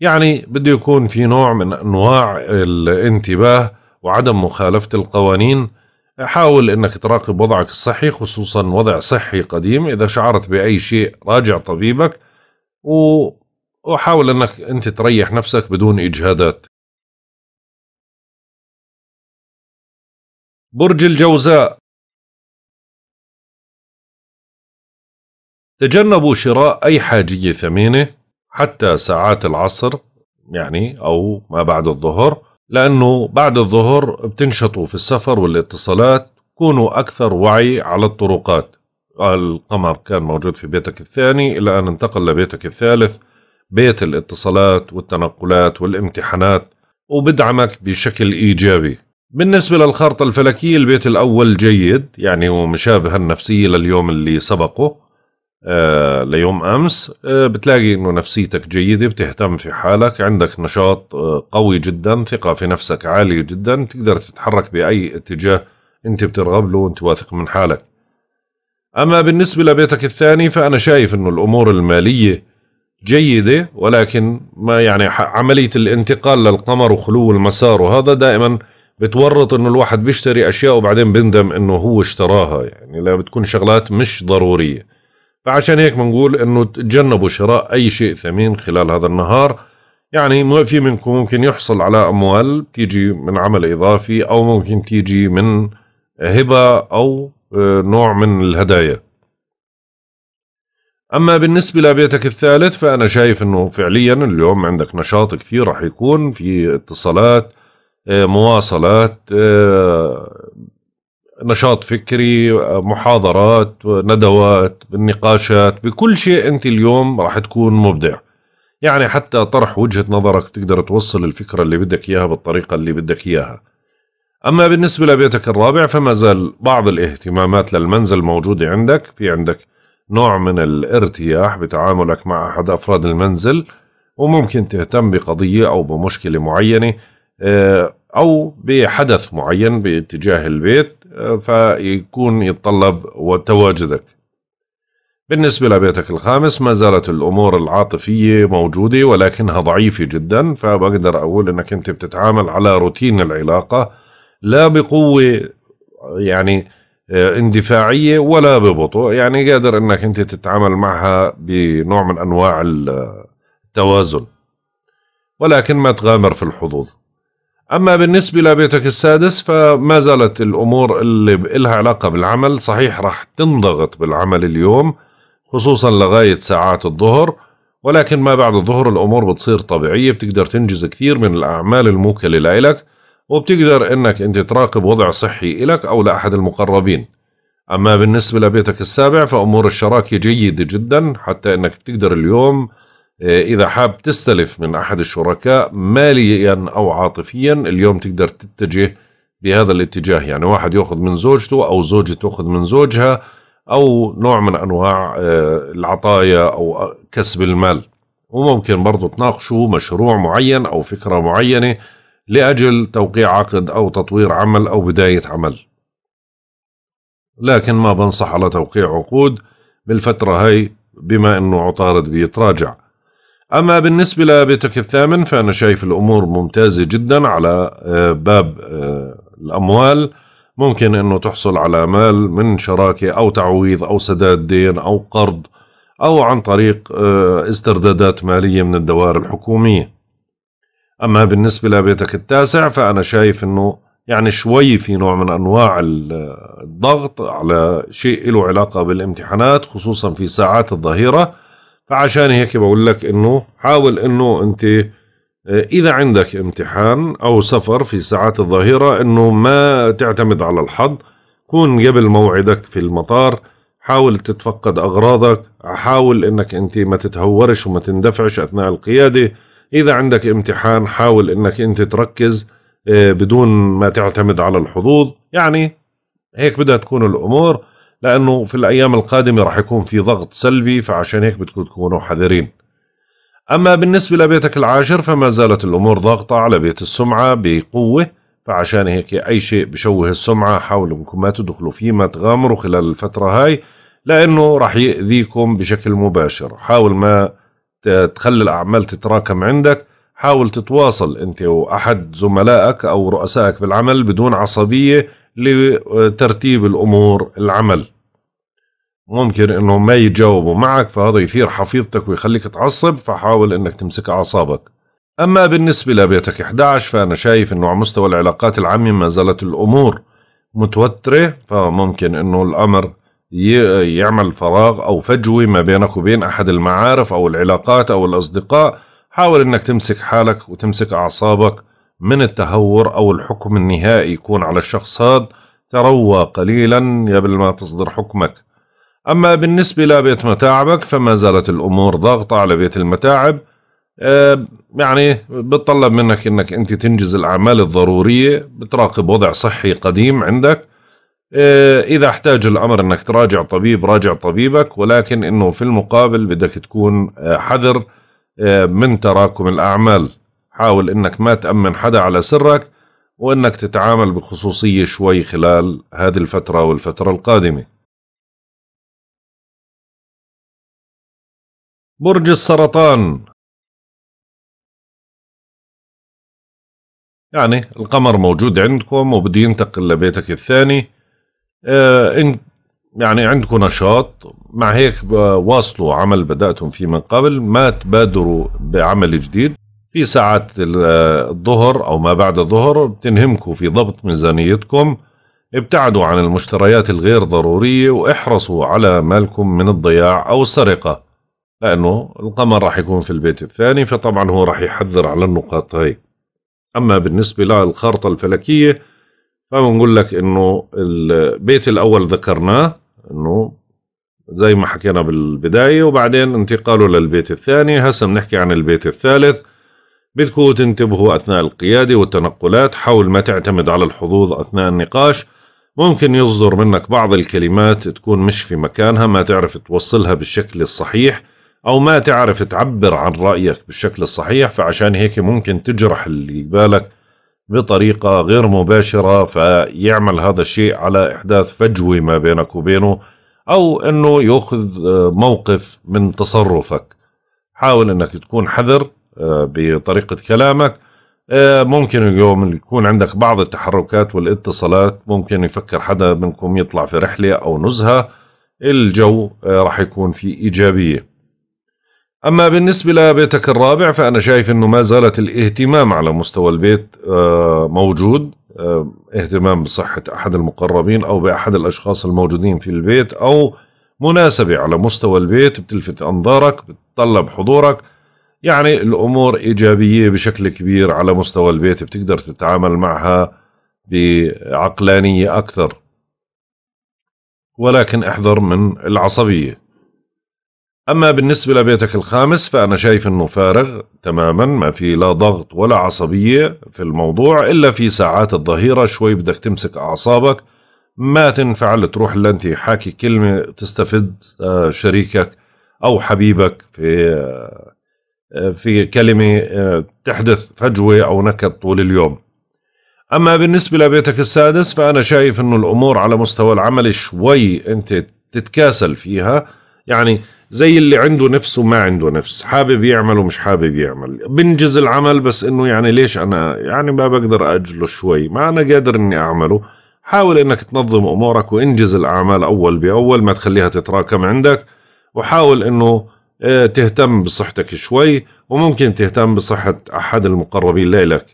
يعني بده يكون في نوع من أنواع الانتباه وعدم مخالفة القوانين حاول أنك تراقب وضعك الصحي خصوصا وضع صحي قديم إذا شعرت بأي شيء راجع طبيبك و وحاول انك انت تريح نفسك بدون اجهادات برج الجوزاء تجنبوا شراء أي حاجية ثمينة حتى ساعات العصر يعني أو ما بعد الظهر لأنه بعد الظهر بتنشطوا في السفر والاتصالات كونوا أكثر وعي على الطرقات القمر كان موجود في بيتك الثاني إلى أن انتقل لبيتك الثالث بيت الاتصالات والتنقلات والامتحانات وبدعمك بشكل إيجابي بالنسبة للخارطة الفلكية البيت الأول جيد يعني هو مشابه النفسية لليوم اللي سبقه آه ليوم أمس آه بتلاقي أنه نفسيتك جيدة بتهتم في حالك عندك نشاط آه قوي جدا ثقة في نفسك عالية جدا تقدر تتحرك بأي اتجاه أنت بترغب له وأنت واثق من حالك أما بالنسبة لبيتك الثاني فأنا شايف أنه الأمور المالية جيدة ولكن ما يعني عملية الانتقال للقمر وخلو المسار وهذا دائما بتورط انه الواحد بيشتري اشياء وبعدين بندم انه هو اشتراها يعني لا بتكون شغلات مش ضرورية فعشان هيك بنقول انه تجنبوا شراء اي شيء ثمين خلال هذا النهار يعني في منكم ممكن يحصل على اموال تيجي من عمل اضافي او ممكن تيجي من هبه او آه، نوع من الهدايا اما بالنسبه لبيتك الثالث فانا شايف انه فعليا اليوم عندك نشاط كثير راح يكون في اتصالات آه، مواصلات آه، نشاط فكري محاضرات ندوات بالنقاشات بكل شيء انت اليوم راح تكون مبدع يعني حتى طرح وجهة نظرك تقدر توصل الفكرة اللي بدك إياها بالطريقة اللي بدك إياها أما بالنسبة لبيتك الرابع فما زال بعض الاهتمامات للمنزل موجودة عندك في عندك نوع من الارتياح بتعاملك مع أحد أفراد المنزل وممكن تهتم بقضية أو بمشكلة معينة آه، أو بحدث معين باتجاه البيت آه، فيكون يتطلب تواجدك بالنسبة لبيتك الخامس ما زالت الأمور العاطفية موجودة ولكنها ضعيفة جدا فبقدر أقول أنك أنت بتتعامل على روتين العلاقة لا بقوة يعني اندفاعية ولا ببطء يعني قادر انك انت تتعامل معها بنوع من انواع التوازن ولكن ما تغامر في الحظوظ أما بالنسبة لبيتك السادس فما زالت الأمور اللي لها علاقة بالعمل صحيح راح تنضغط بالعمل اليوم خصوصا لغاية ساعات الظهر ولكن ما بعد الظهر الأمور بتصير طبيعية بتقدر تنجز كثير من الأعمال الموكلة لإلك وبتقدر انك انت تراقب وضع صحي إلك او لاحد المقربين اما بالنسبة لبيتك السابع فامور الشراكة جيدة جدا حتى انك بتقدر اليوم آه، اذا حاب تستلف من احد الشركاء ماليا او عاطفيا اليوم تقدر تتجه بهذا الاتجاه يعني واحد ياخذ من زوجته او زوجة تاخذ من زوجها او نوع من انواع آه، العطايا او كسب المال وممكن برضو تناقشوا مشروع معين او فكرة معينة لأجل توقيع عقد أو تطوير عمل أو بداية عمل لكن ما بنصح على توقيع عقود بالفترة هاي بما أنه عطارد بيتراجع أما بالنسبة لبيتك الثامن فأنا شايف الأمور ممتازة جدا على آه، باب آه، الأموال ممكن أنه تحصل على مال من شراكة أو تعويض أو سداد دين أو قرض أو عن طريق آه، استردادات مالية من الدوائر الحكومية أما بالنسبة لبيتك التاسع فأنا شايف أنه يعني شوي في نوع من أنواع الضغط على شيء له علاقة بالامتحانات خصوصا في ساعات الظهيرة فعشان هيك بقول لك أنه حاول أنه أنت آه، إذا عندك امتحان أو سفر في ساعات الظهيرة أنه ما تعتمد على الحظ كون قبل موعدك في المطار حاول تتفقد أغراضك حاول أنك أنت ما تتهورش وما تندفعش أثناء القيادة اذا عندك امتحان حاول انك انت تركز آه، بدون ما تعتمد على الحظوظ يعني هيك بدها تكون الامور لانه في الايام القادمه رح يكون في ضغط سلبي فعشان هيك بدكم تكونوا حذرين اما بالنسبه لبيتك العاشر فما زالت الامور ضاغطه على بيت السمعه بقوه فعشان هيك اي شيء بشوه السمعه حاولوا انكم ما تدخلوا فيه ما تغامروا خلال الفتره هاي لانه رح ياذيكم بشكل مباشر حاول ما تخلي الأعمال تتراكم عندك حاول تتواصل أنت وأحد زملائك أو رؤسائك بالعمل بدون عصبية لترتيب الأمور العمل ممكن انه ما يتجاوبوا معك فهذا يثير حفيظتك ويخليك تعصب فحاول انك تمسك اعصابك اما بالنسبه لبيتك 11 فانا شايف انه على مستوى العلاقات العامه ما زالت الامور متوتره فممكن انه الامر يعمل فراغ أو فجوة ما بينك وبين أحد المعارف أو العلاقات أو الأصدقاء حاول أنك تمسك حالك وتمسك أعصابك من التهور أو الحكم النهائي يكون على الشخص هذا تروى قليلا قبل ما تصدر حكمك أما بالنسبة لبيت متاعبك فما زالت الأمور ضاغطة على بيت المتاعب آه، يعني بتطلب منك انك انت تنجز الاعمال الضروريه بتراقب وضع صحي قديم عندك آه، اذا احتاج الامر انك تراجع طبيب راجع طبيبك ولكن انه في المقابل بدك تكون آه، حذر آه، من تراكم الاعمال حاول انك ما تامن حدا على سرك وانك تتعامل بخصوصيه شوي خلال هذه الفتره والفتره القادمه برج السرطان يعني القمر موجود عندكم وبده ينتقل لبيتك الثاني آه، إن يعني عندكم نشاط مع هيك واصلوا عمل بدأتم فيه من قبل ما تبادروا بعمل جديد في ساعات الظهر أو ما بعد الظهر بتنهمكم في ضبط ميزانيتكم ابتعدوا عن المشتريات الغير ضرورية واحرصوا على مالكم من الضياع أو السرقة لأنه القمر راح يكون في البيت الثاني فطبعا هو راح يحذر على النقاط هاي أما بالنسبة للخارطة الفلكية فبنقول لك انه البيت الاول ذكرناه انه زي ما حكينا بالبدايه وبعدين انتقاله للبيت الثاني هسه بنحكي عن البيت الثالث بدكم تنتبهوا اثناء القياده والتنقلات حاول ما تعتمد على الحظوظ اثناء النقاش ممكن يصدر منك بعض الكلمات تكون مش في مكانها ما تعرف توصلها بالشكل الصحيح او ما تعرف تعبر عن رايك بالشكل الصحيح فعشان هيك ممكن تجرح اللي بالك بطريقة غير مباشرة فيعمل هذا الشيء على إحداث فجوة ما بينك وبينه أو أنه يأخذ آه، موقف من تصرفك حاول أنك تكون حذر آه، بطريقة كلامك آه، ممكن اليوم يكون عندك بعض التحركات والاتصالات ممكن يفكر حدا منكم يطلع في رحلة أو نزهة الجو راح يكون في إيجابية أما بالنسبة لبيتك الرابع فأنا شايف أنه ما زالت الاهتمام على مستوى البيت آه، موجود آه، اهتمام بصحة أحد المقربين أو بأحد الأشخاص الموجودين في البيت أو مناسبة على مستوى البيت بتلفت أنظارك بتطلب حضورك يعني الأمور إيجابية بشكل كبير على مستوى البيت بتقدر تتعامل معها بعقلانية أكثر ولكن احذر من العصبية أما بالنسبة لبيتك الخامس فأنا شايف أنه فارغ تماما ما في لا ضغط ولا عصبية في الموضوع إلا في ساعات الظهيرة شوي بدك تمسك أعصابك ما تنفع تروح إلا أنت حاكي كلمة تستفد آه، شريكك أو حبيبك في آه، في كلمة آه، تحدث فجوة أو نكد طول اليوم أما بالنسبة لبيتك السادس فأنا شايف أنه الأمور على مستوى العمل شوي أنت تتكاسل فيها يعني زي اللي عنده نفس وما عنده نفس حابب يعمل ومش حابب يعمل بنجز العمل بس انه يعني ليش انا يعني ما بقدر اجله شوي ما انا قادر اني اعمله حاول انك تنظم امورك وانجز الاعمال اول باول ما تخليها تتراكم عندك وحاول انه آه، تهتم بصحتك شوي وممكن تهتم بصحة أحد المقربين لك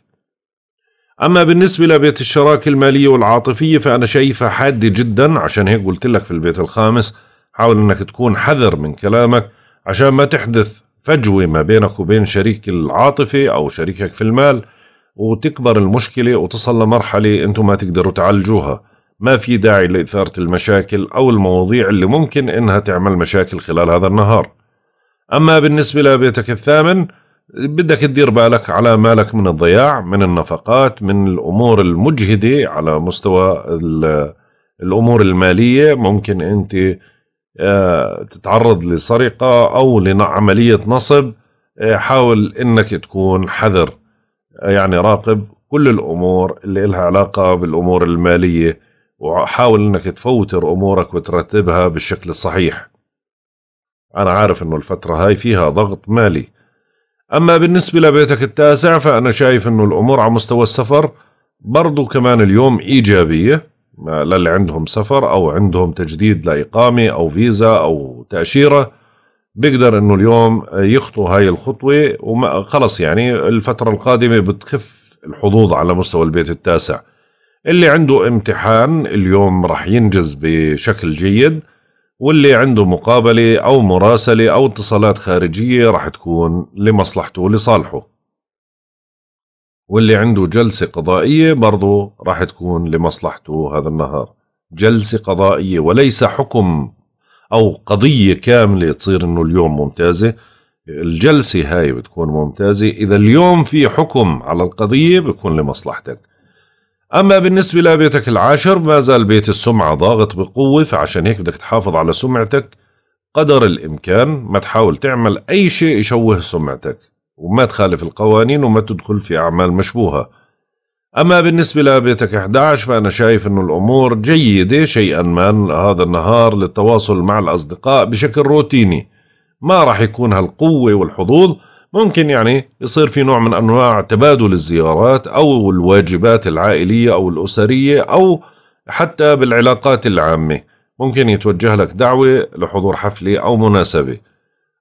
أما بالنسبة لبيت الشراكة المالية والعاطفية فأنا شايفها حادة جدا عشان هيك قلت لك في البيت الخامس حاول انك تكون حذر من كلامك عشان ما تحدث فجوه ما بينك وبين شريك العاطفه او شريكك في المال وتكبر المشكله وتصل لمرحله انتم ما تقدروا تعالجوها ما في داعي لاثاره المشاكل او المواضيع اللي ممكن انها تعمل مشاكل خلال هذا النهار اما بالنسبه لبيتك الثامن بدك تدير بالك على مالك من الضياع من النفقات من الامور المجهده على مستوى الامور الماليه ممكن انت آه، تتعرض لسرقة أو لعملية نصب آه، حاول أنك تكون حذر آه، يعني راقب كل الأمور اللي لها علاقة بالأمور المالية وحاول أنك تفوتر أمورك وترتبها بالشكل الصحيح أنا عارف أنه الفترة هاي فيها ضغط مالي أما بالنسبة لبيتك التاسع فأنا شايف أنه الأمور على مستوى السفر برضو كمان اليوم إيجابية للي عندهم سفر او عندهم تجديد لاقامه او فيزا او تاشيره بيقدر انه اليوم يخطو هاي الخطوه وخلص يعني الفتره القادمه بتخف الحظوظ على مستوى البيت التاسع اللي عنده امتحان اليوم راح ينجز بشكل جيد واللي عنده مقابله او مراسله او اتصالات خارجيه راح تكون لمصلحته ولصالحه واللي عنده جلسة قضائية برضه راح تكون لمصلحته هذا النهار جلسة قضائية وليس حكم أو قضية كاملة تصير إنه اليوم ممتازة الجلسة هاي بتكون ممتازة إذا اليوم في حكم على القضية بيكون لمصلحتك أما بالنسبة لبيتك العاشر ما زال بيت السمعة ضاغط بقوة فعشان هيك بدك تحافظ على سمعتك قدر الإمكان ما تحاول تعمل أي شيء يشوه سمعتك وما تخالف القوانين وما تدخل في أعمال مشبوهة أما بالنسبة لبيتك 11 فأنا شايف أنه الأمور جيدة شيئا ما هذا النهار للتواصل مع الأصدقاء بشكل روتيني ما راح يكون هالقوة والحظوظ ممكن يعني يصير في نوع من أنواع تبادل الزيارات أو الواجبات العائلية أو الأسرية أو حتى بالعلاقات العامة ممكن يتوجه لك دعوة لحضور حفلة أو مناسبة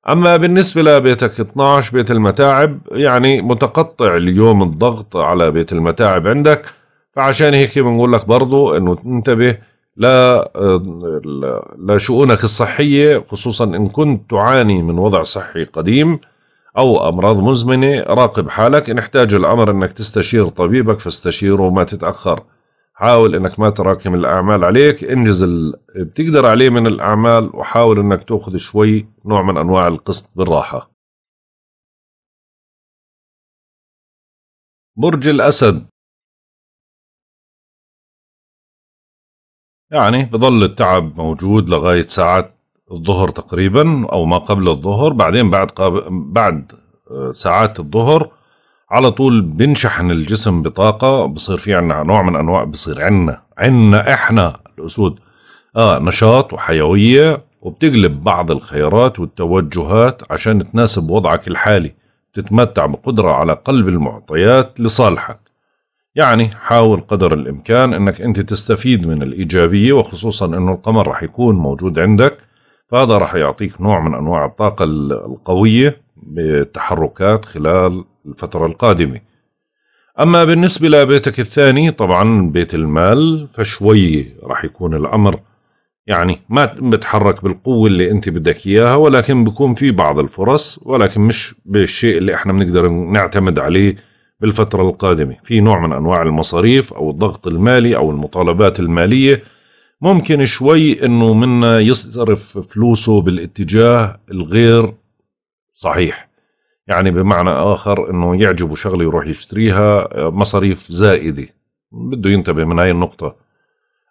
أما بالنسبة لبيتك 12 بيت المتاعب يعني متقطع اليوم الضغط على بيت المتاعب عندك فعشان هيك بنقول لك برضو أنه تنتبه لا آه، لشؤونك الصحية خصوصا إن كنت تعاني من وضع صحي قديم أو أمراض مزمنة راقب حالك إن احتاج الأمر أنك تستشير طبيبك فاستشيره ما تتأخر حاول انك ما تراكم الاعمال عليك انجز اللي بتقدر عليه من الاعمال وحاول انك تاخذ شوي نوع من انواع القسط بالراحه برج الاسد يعني بضل التعب موجود لغايه ساعات الظهر تقريبا او ما قبل الظهر بعدين بعد بعد آه، ساعات الظهر على طول بنشحن الجسم بطاقة بصير في عنا نوع من أنواع بصير عنا عنا إحنا الأسود آه نشاط وحيوية وبتقلب بعض الخيارات والتوجهات عشان تناسب وضعك الحالي تتمتع بقدرة على قلب المعطيات لصالحك يعني حاول قدر الإمكان أنك أنت تستفيد من الإيجابية وخصوصا أنه القمر رح يكون موجود عندك فهذا رح يعطيك نوع من أنواع الطاقة القوية بتحركات خلال الفترة القادمة أما بالنسبة لبيتك الثاني طبعا بيت المال فشوي رح يكون الأمر يعني ما بتحرك بالقوة اللي أنت بدك إياها ولكن بكون في بعض الفرص ولكن مش بالشيء اللي إحنا بنقدر نعتمد عليه بالفترة القادمة في نوع من أنواع المصاريف أو الضغط المالي أو المطالبات المالية ممكن شوي أنه منا يصرف فلوسه بالاتجاه الغير صحيح يعني بمعنى آخر أنه يعجبه شغلة يروح يشتريها مصاريف زائدة بده ينتبه من هاي النقطة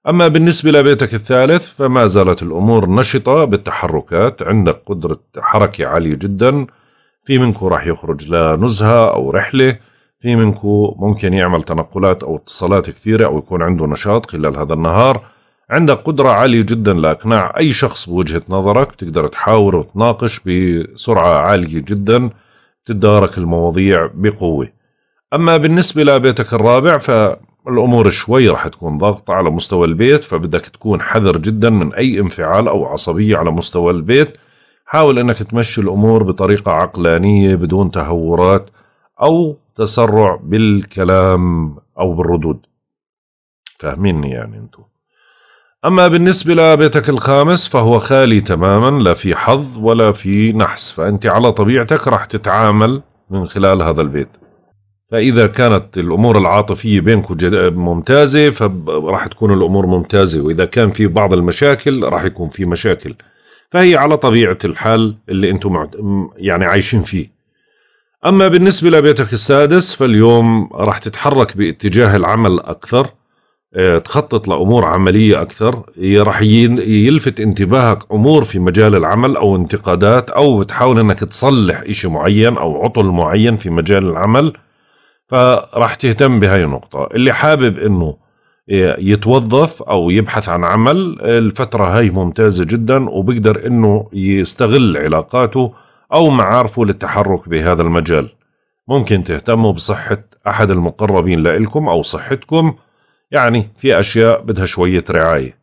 أما بالنسبة لبيتك الثالث فما زالت الأمور نشطة بالتحركات عندك قدرة حركة عالية جدا في منكم راح يخرج لنزهة أو رحلة في منكم ممكن يعمل تنقلات أو اتصالات كثيرة أو يكون عنده نشاط خلال هذا النهار عندك قدرة عالية جدا لإقناع أي شخص بوجهة نظرك تقدر تحاور وتناقش بسرعة عالية جدا تدارك المواضيع بقوة أما بالنسبة لبيتك الرابع فالأمور شوي رح تكون ضغط على مستوى البيت فبدك تكون حذر جدا من أي انفعال أو عصبية على مستوى البيت حاول أنك تمشي الأمور بطريقة عقلانية بدون تهورات أو تسرع بالكلام أو بالردود فاهميني يعني أنتم أما بالنسبة لبيتك الخامس فهو خالي تماما لا في حظ ولا في نحس فأنت على طبيعتك راح تتعامل من خلال هذا البيت فإذا كانت الأمور العاطفية بينك ممتازة فراح تكون الأمور ممتازة وإذا كان في بعض المشاكل راح يكون في مشاكل فهي على طبيعة الحال اللي أنتم يعني عايشين فيه أما بالنسبة لبيتك السادس فاليوم راح تتحرك باتجاه العمل أكثر آه، تخطط لامور عمليه اكثر راح يلفت انتباهك امور في مجال العمل او انتقادات او بتحاول انك تصلح إشي معين او عطل معين في مجال العمل فراح تهتم بهاي النقطه اللي حابب انه آه، يتوظف او يبحث عن عمل الفتره هاي ممتازه جدا وبقدر انه يستغل علاقاته او معارفه للتحرك بهذا المجال ممكن تهتموا بصحه احد المقربين لإلكم او صحتكم يعني في أشياء بدها شوية رعاية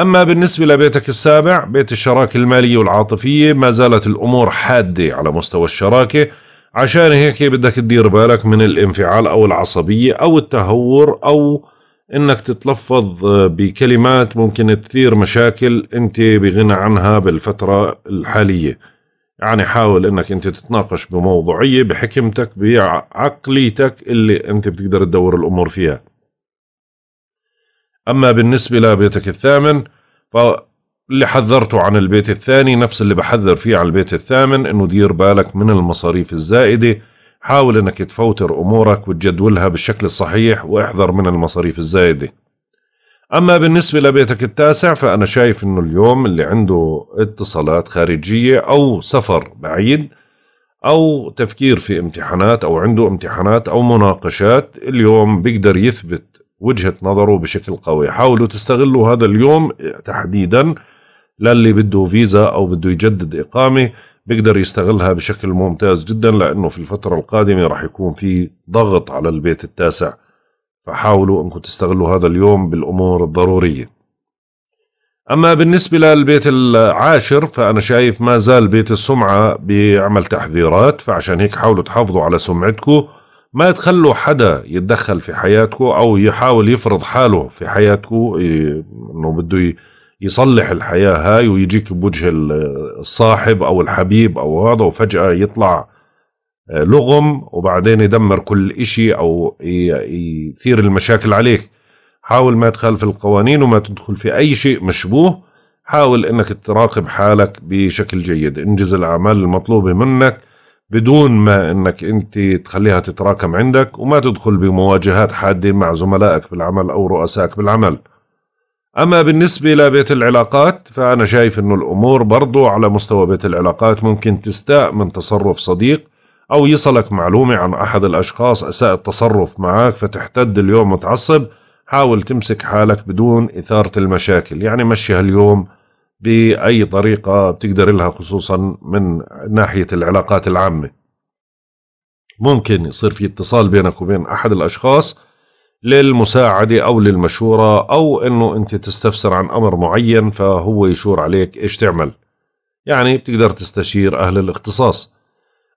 أما بالنسبة لبيتك السابع بيت الشراكة المالية والعاطفية ما زالت الأمور حادة على مستوى الشراكة عشان هيك بدك تدير بالك من الانفعال أو العصبية أو التهور أو إنك تتلفظ بكلمات ممكن تثير مشاكل أنت بغنى عنها بالفترة الحالية يعني حاول أنك أنت تتناقش بموضوعية بحكمتك بعقليتك اللي أنت بتقدر تدور الأمور فيها أما بالنسبة لبيتك الثامن فاللي حذرته عن البيت الثاني نفس اللي بحذر فيه عن البيت الثامن إنه دير بالك من المصاريف الزائدة حاول إنك تفوتر أمورك وتجدولها بالشكل الصحيح واحذر من المصاريف الزائدة أما بالنسبة لبيتك التاسع فأنا شايف إنه اليوم اللي عنده اتصالات خارجية أو سفر بعيد أو تفكير في امتحانات أو عنده امتحانات أو مناقشات اليوم بيقدر يثبت وجهه نظره بشكل قوي حاولوا تستغلوا هذا اليوم تحديدا للي بده فيزا او بده يجدد اقامه بيقدر يستغلها بشكل ممتاز جدا لانه في الفتره القادمه راح يكون في ضغط على البيت التاسع فحاولوا انكم تستغلوا هذا اليوم بالامور الضروريه اما بالنسبه للبيت العاشر فانا شايف ما زال بيت السمعه بيعمل تحذيرات فعشان هيك حاولوا تحافظوا على سمعتكم ما تخلوا حدا يتدخل في حياتكم او يحاول يفرض حاله في حياتكم انه بده يصلح الحياه هاي ويجيك بوجه الصاحب او الحبيب او هذا وفجاه يطلع آه، لغم وبعدين يدمر كل إشي او يثير المشاكل عليك حاول ما تخالف القوانين وما تدخل في اي شيء مشبوه حاول انك تراقب حالك بشكل جيد انجز الاعمال المطلوبه منك بدون ما انك انت تخليها تتراكم عندك وما تدخل بمواجهات حاده مع زملائك بالعمل او رؤسائك بالعمل. اما بالنسبه لبيت العلاقات فانا شايف انه الامور برضو على مستوى بيت العلاقات ممكن تستاء من تصرف صديق او يصلك معلومه عن احد الاشخاص اساء التصرف معك فتحتد اليوم متعصب حاول تمسك حالك بدون اثاره المشاكل يعني مشي هاليوم باي طريقه بتقدر لها خصوصا من ناحيه العلاقات العامه ممكن يصير في اتصال بينك وبين احد الاشخاص للمساعده او للمشوره او انه انت تستفسر عن امر معين فهو يشور عليك ايش تعمل يعني بتقدر تستشير اهل الاختصاص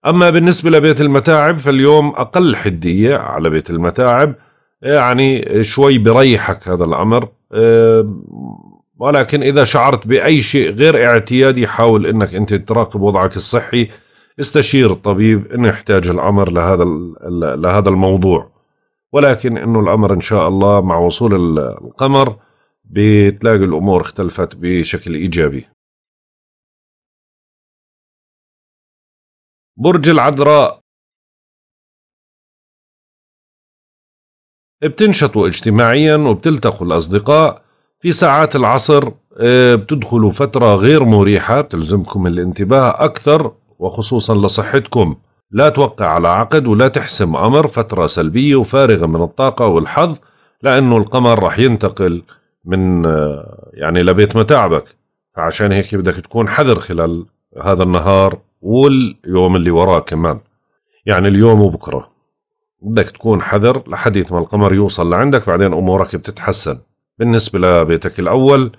اما بالنسبه لبيت المتاعب فاليوم اقل حديه على بيت المتاعب يعني شوي بريحك هذا الامر آه، ولكن إذا شعرت بأي شيء غير اعتيادي حاول أنك أنت تراقب وضعك الصحي استشير الطبيب إن يحتاج الأمر لهذا, لهذا الموضوع ولكن أنه الأمر إن شاء الله مع وصول القمر بتلاقي الأمور اختلفت بشكل إيجابي برج العذراء بتنشطوا اجتماعيا وبتلتقوا الأصدقاء في ساعات العصر آه، بتدخلوا فترة غير مريحة بتلزمكم الانتباه أكثر وخصوصا لصحتكم لا توقع على عقد ولا تحسم أمر فترة سلبية وفارغة من الطاقة والحظ لأنه القمر رح ينتقل من آه، يعني لبيت متاعبك فعشان هيك بدك تكون حذر خلال هذا النهار واليوم اللي وراه كمان يعني اليوم وبكرة بدك تكون حذر لحديث ما القمر يوصل لعندك بعدين أمورك بتتحسن بالنسبة لبيتك الأول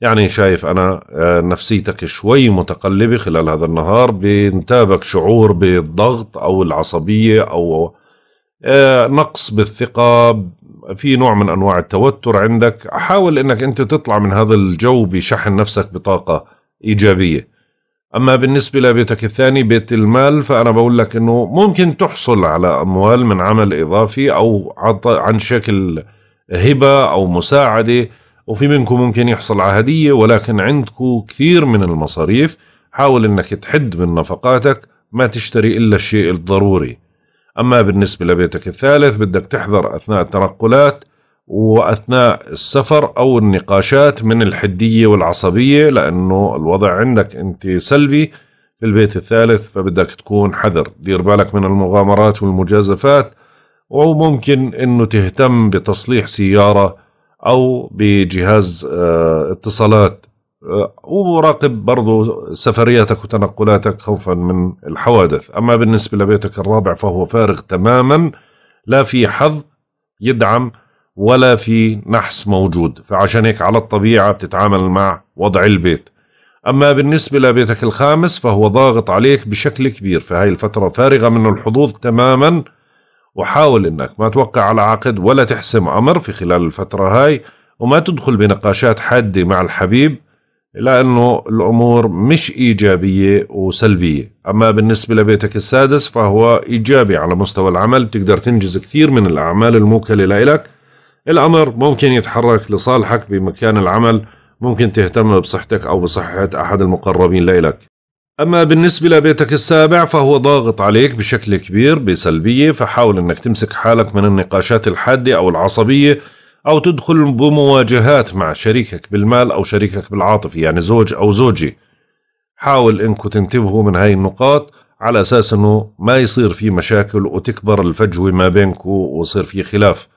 يعني شايف أنا آه، نفسيتك شوي متقلبة خلال هذا النهار بينتابك شعور بالضغط أو العصبية أو آه، نقص بالثقة في نوع من أنواع التوتر عندك حاول أنك أنت تطلع من هذا الجو بشحن نفسك بطاقة إيجابية أما بالنسبة لبيتك الثاني بيت المال فأنا بقول لك أنه ممكن تحصل على أموال من عمل إضافي أو عن شكل هبة أو مساعدة وفي منكم ممكن يحصل على هدية ولكن عندكم كثير من المصاريف حاول أنك تحد من نفقاتك ما تشتري إلا الشيء الضروري أما بالنسبة لبيتك الثالث بدك تحذر أثناء التنقلات وأثناء السفر أو النقاشات من الحدية والعصبية لأنه الوضع عندك أنت سلبي في البيت الثالث فبدك تكون حذر دير بالك من المغامرات والمجازفات وممكن انه تهتم بتصليح سيارة او بجهاز آه، اتصالات آه، وراقب برضو سفرياتك وتنقلاتك خوفا من الحوادث أما بالنسبة لبيتك الرابع فهو فارغ تماما لا في حظ يدعم ولا في نحس موجود فعشان هيك على الطبيعة بتتعامل مع وضع البيت أما بالنسبة لبيتك الخامس فهو ضاغط عليك بشكل كبير فهي الفترة فارغة من الحظوظ تماما وحاول انك ما توقع على عقد ولا تحسم امر في خلال الفترة هاي وما تدخل بنقاشات حادة مع الحبيب لأنه الأمور مش إيجابية وسلبية أما بالنسبة لبيتك السادس فهو إيجابي على مستوى العمل بتقدر تنجز كثير من الأعمال الموكلة لإلك الأمر ممكن يتحرك لصالحك بمكان العمل ممكن تهتم بصحتك أو بصحة أحد المقربين لإلك أما بالنسبة لبيتك السابع فهو ضاغط عليك بشكل كبير بسلبية فحاول أنك تمسك حالك من النقاشات الحادة أو العصبية أو تدخل بمواجهات مع شريكك بالمال أو شريكك بالعاطفي يعني زوج أو زوجة حاول أنك تنتبهوا من هاي النقاط على أساس أنه ما يصير في مشاكل وتكبر الفجوة ما بينك ويصير في خلاف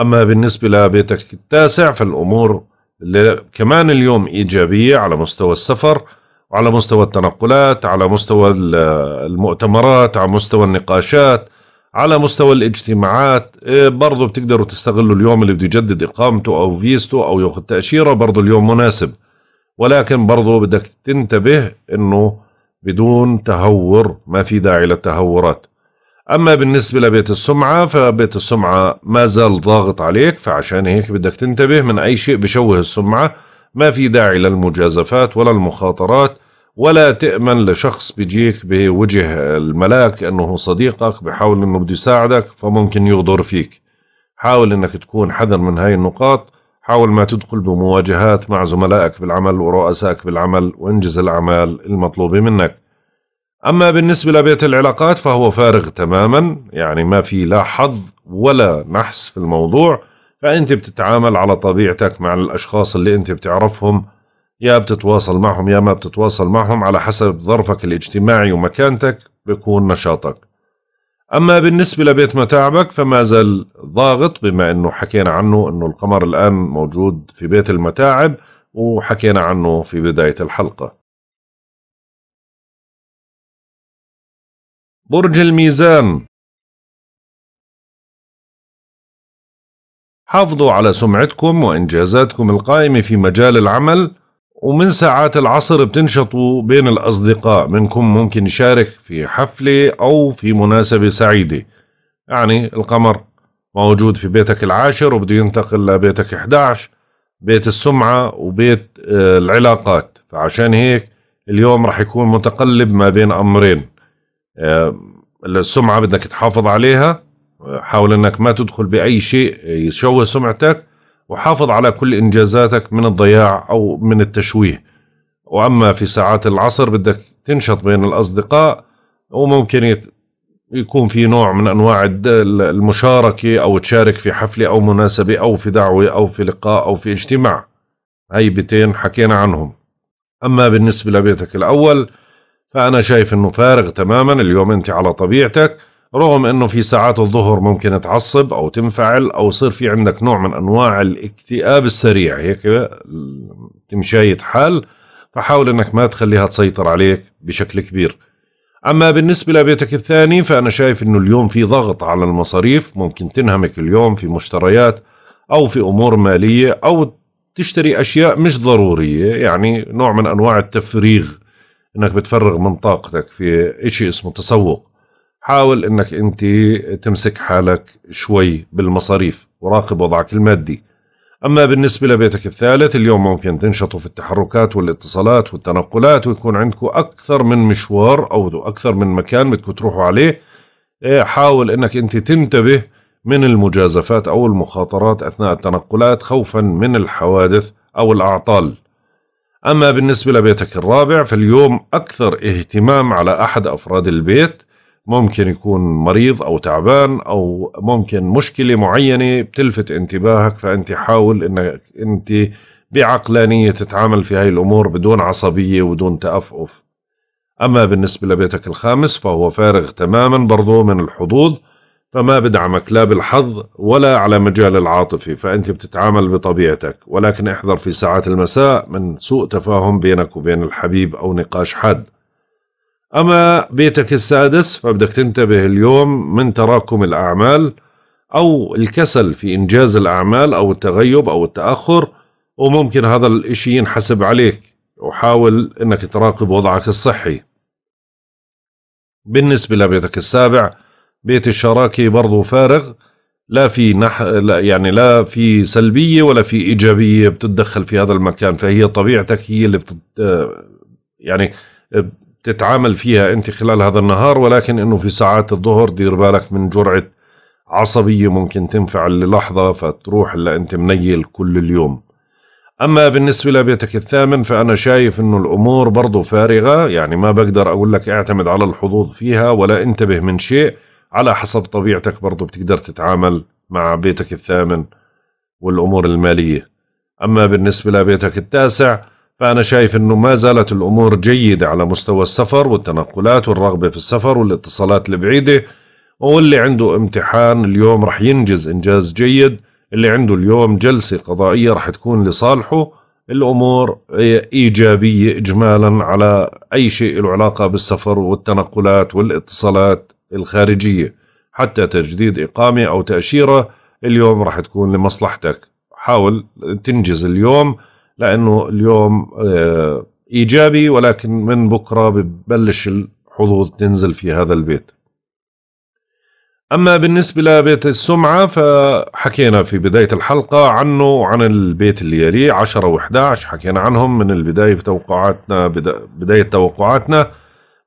أما بالنسبة لبيتك التاسع فالأمور كمان اليوم إيجابية على مستوى السفر على مستوى التنقلات على مستوى المؤتمرات على مستوى النقاشات على مستوى الاجتماعات إيه، برضه بتقدروا تستغلوا اليوم اللي بده يجدد اقامته او فيزته او ياخذ تاشيره برضه اليوم مناسب ولكن برضه بدك تنتبه انه بدون تهور ما في داعي للتهورات اما بالنسبه لبيت السمعه فبيت السمعه ما زال ضاغط عليك فعشان هيك بدك تنتبه من اي شيء بشوه السمعه ما في داعي للمجازفات ولا المخاطرات ولا تأمن لشخص بيجيك بوجه الملاك أنه صديقك بحاول أنه بده يساعدك فممكن يغدر فيك حاول أنك تكون حذر من هاي النقاط حاول ما تدخل بمواجهات مع زملائك بالعمل ورؤسائك بالعمل وانجز الأعمال المطلوبة منك أما بالنسبة لبيت العلاقات فهو فارغ تماما يعني ما في لا حظ ولا نحس في الموضوع فأنت بتتعامل على طبيعتك مع الأشخاص اللي أنت بتعرفهم يا بتتواصل معهم يا ما بتتواصل معهم على حسب ظرفك الاجتماعي ومكانتك بكون نشاطك أما بالنسبة لبيت متاعبك فما زال ضاغط بما أنه حكينا عنه أنه القمر الآن موجود في بيت المتاعب وحكينا عنه في بداية الحلقة برج الميزان حافظوا على سمعتكم وإنجازاتكم القائمة في مجال العمل ومن ساعات العصر بتنشطوا بين الأصدقاء منكم ممكن يشارك في حفلة أو في مناسبة سعيدة يعني القمر موجود في بيتك العاشر وبده ينتقل لبيتك 11 بيت السمعة وبيت آه، العلاقات فعشان هيك اليوم رح يكون متقلب ما بين أمرين آه، السمعة بدك تحافظ عليها حاول انك ما تدخل باي شيء يشوه سمعتك وحافظ على كل انجازاتك من الضياع او من التشويه واما في ساعات العصر بدك تنشط بين الاصدقاء وممكن يكون في نوع من انواع المشاركه او تشارك في حفله او مناسبه او في دعوه او في لقاء او في اجتماع هاي بيتين حكينا عنهم اما بالنسبه لبيتك الاول فانا شايف انه فارغ تماما اليوم انت على طبيعتك رغم انه في ساعات الظهر ممكن تعصب او تنفعل او يصير في عندك نوع من انواع الاكتئاب السريع هيك تمشي حال فحاول انك ما تخليها تسيطر عليك بشكل كبير اما بالنسبه لبيتك الثاني فانا شايف انه اليوم في ضغط على المصاريف ممكن تنهمك اليوم في مشتريات او في امور ماليه او تشتري اشياء مش ضروريه يعني نوع من انواع التفريغ انك بتفرغ من طاقتك في شيء اسمه تسوق حاول انك انت تمسك حالك شوي بالمصاريف وراقب وضعك المادي اما بالنسبه لبيتك الثالث اليوم ممكن تنشطوا في التحركات والاتصالات والتنقلات ويكون عندكم اكثر من مشوار او اكثر من مكان بدكم تروحوا عليه إيه، حاول انك انت تنتبه من المجازفات او المخاطرات اثناء التنقلات خوفا من الحوادث او الاعطال أما بالنسبة لبيتك الرابع فاليوم أكثر اهتمام على أحد أفراد البيت ممكن يكون مريض او تعبان او ممكن مشكله معينه بتلفت انتباهك فانت حاول انك انت بعقلانيه تتعامل في هاي الامور بدون عصبيه وبدون تافف اما بالنسبه لبيتك الخامس فهو فارغ تماما برضو من الحظوظ فما بدعمك لا بالحظ ولا على مجال العاطفي فانت بتتعامل بطبيعتك ولكن احذر في ساعات المساء من سوء تفاهم بينك وبين الحبيب او نقاش حاد أما بيتك السادس فبدك تنتبه اليوم من تراكم الأعمال أو الكسل في إنجاز الأعمال أو التغيب أو التأخر وممكن هذا الإشي ينحسب عليك وحاول أنك تراقب وضعك الصحي بالنسبة لبيتك السابع بيت الشراكة برضو فارغ لا في نح... لا يعني لا في سلبية ولا في إيجابية بتتدخل في هذا المكان فهي طبيعتك هي اللي بتت... يعني تتعامل فيها انت خلال هذا النهار ولكن انه في ساعات الظهر دير بالك من جرعه عصبيه ممكن تنفعل للحظه فتروح اللي انت منيل كل اليوم اما بالنسبه لبيتك الثامن فانا شايف انه الامور برضه فارغه يعني ما بقدر اقول لك اعتمد على الحظوظ فيها ولا انتبه من شيء على حسب طبيعتك برضه بتقدر تتعامل مع بيتك الثامن والامور الماليه اما بالنسبه لبيتك التاسع فأنا شايف أنه ما زالت الأمور جيدة على مستوى السفر والتنقلات والرغبة في السفر والاتصالات البعيدة واللي عنده امتحان اليوم رح ينجز إنجاز جيد اللي عنده اليوم جلسة قضائية رح تكون لصالحه الأمور إيجابية إجمالا على أي شيء له علاقة بالسفر والتنقلات والاتصالات الخارجية حتى تجديد إقامة أو تأشيرة اليوم رح تكون لمصلحتك حاول تنجز اليوم لانه اليوم آه، ايجابي ولكن من بكره ببلش الحظوظ تنزل في هذا البيت اما بالنسبه لبيت السمعه فحكينا في بدايه الحلقه عنه وعن البيت اللي يليه 10 و11 حكينا عنهم من البدايه في توقعاتنا بدايه توقعاتنا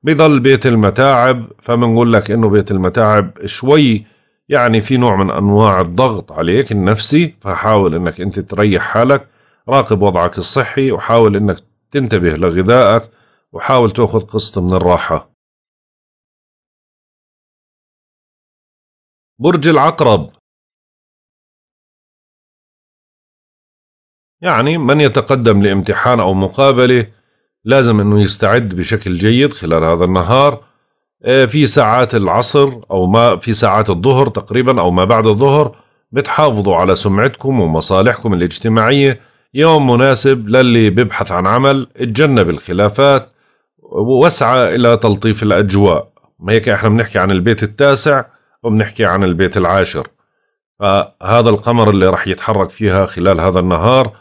بضل بيت المتاعب فبنقول لك انه بيت المتاعب شوي يعني في نوع من انواع الضغط عليك النفسي فحاول انك انت تريح حالك راقب وضعك الصحي وحاول أنك تنتبه لغذائك وحاول تأخذ قسط من الراحة برج العقرب يعني من يتقدم لامتحان أو مقابلة لازم أنه يستعد بشكل جيد خلال هذا النهار آه، في ساعات العصر أو ما في ساعات الظهر تقريبا أو ما بعد الظهر بتحافظوا على سمعتكم ومصالحكم الاجتماعية يوم مناسب للي بيبحث عن عمل اتجنب الخلافات وسعى إلى تلطيف الأجواء ما هيك احنا بنحكي عن البيت التاسع وبنحكي عن البيت العاشر فهذا القمر اللي رح يتحرك فيها خلال هذا النهار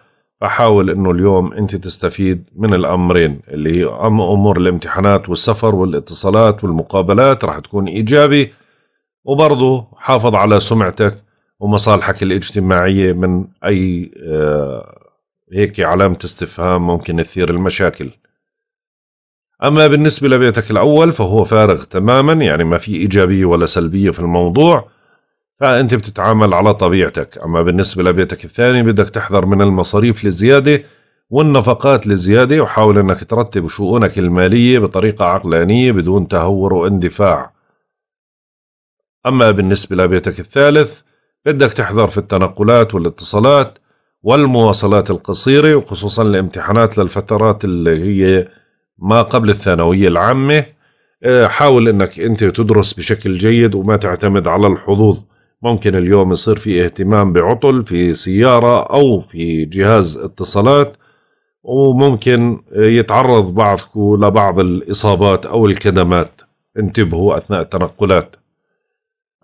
فحاول انه اليوم انت تستفيد من الامرين اللي هي امور الامتحانات والسفر والاتصالات والمقابلات رح تكون ايجابي وبرضه حافظ على سمعتك ومصالحك الاجتماعيه من اي آه، هيك علامة استفهام ممكن تثير المشاكل أما بالنسبة لبيتك الأول فهو فارغ تماما يعني ما في إيجابية ولا سلبية في الموضوع فأنت بتتعامل على طبيعتك أما بالنسبة لبيتك الثاني بدك تحذر من المصاريف للزيادة والنفقات للزيادة وحاول أنك ترتب شؤونك المالية بطريقة عقلانية بدون تهور واندفاع أما بالنسبة لبيتك الثالث بدك تحذر في التنقلات والاتصالات والمواصلات القصيرة وخصوصا الامتحانات للفترات اللي هي ما قبل الثانوية العامة آه، حاول انك انت تدرس بشكل جيد وما تعتمد على الحظوظ ممكن اليوم يصير في اهتمام بعطل في سيارة او في جهاز اتصالات وممكن يتعرض بعضك لبعض الإصابات أو الكدمات انتبهوا أثناء التنقلات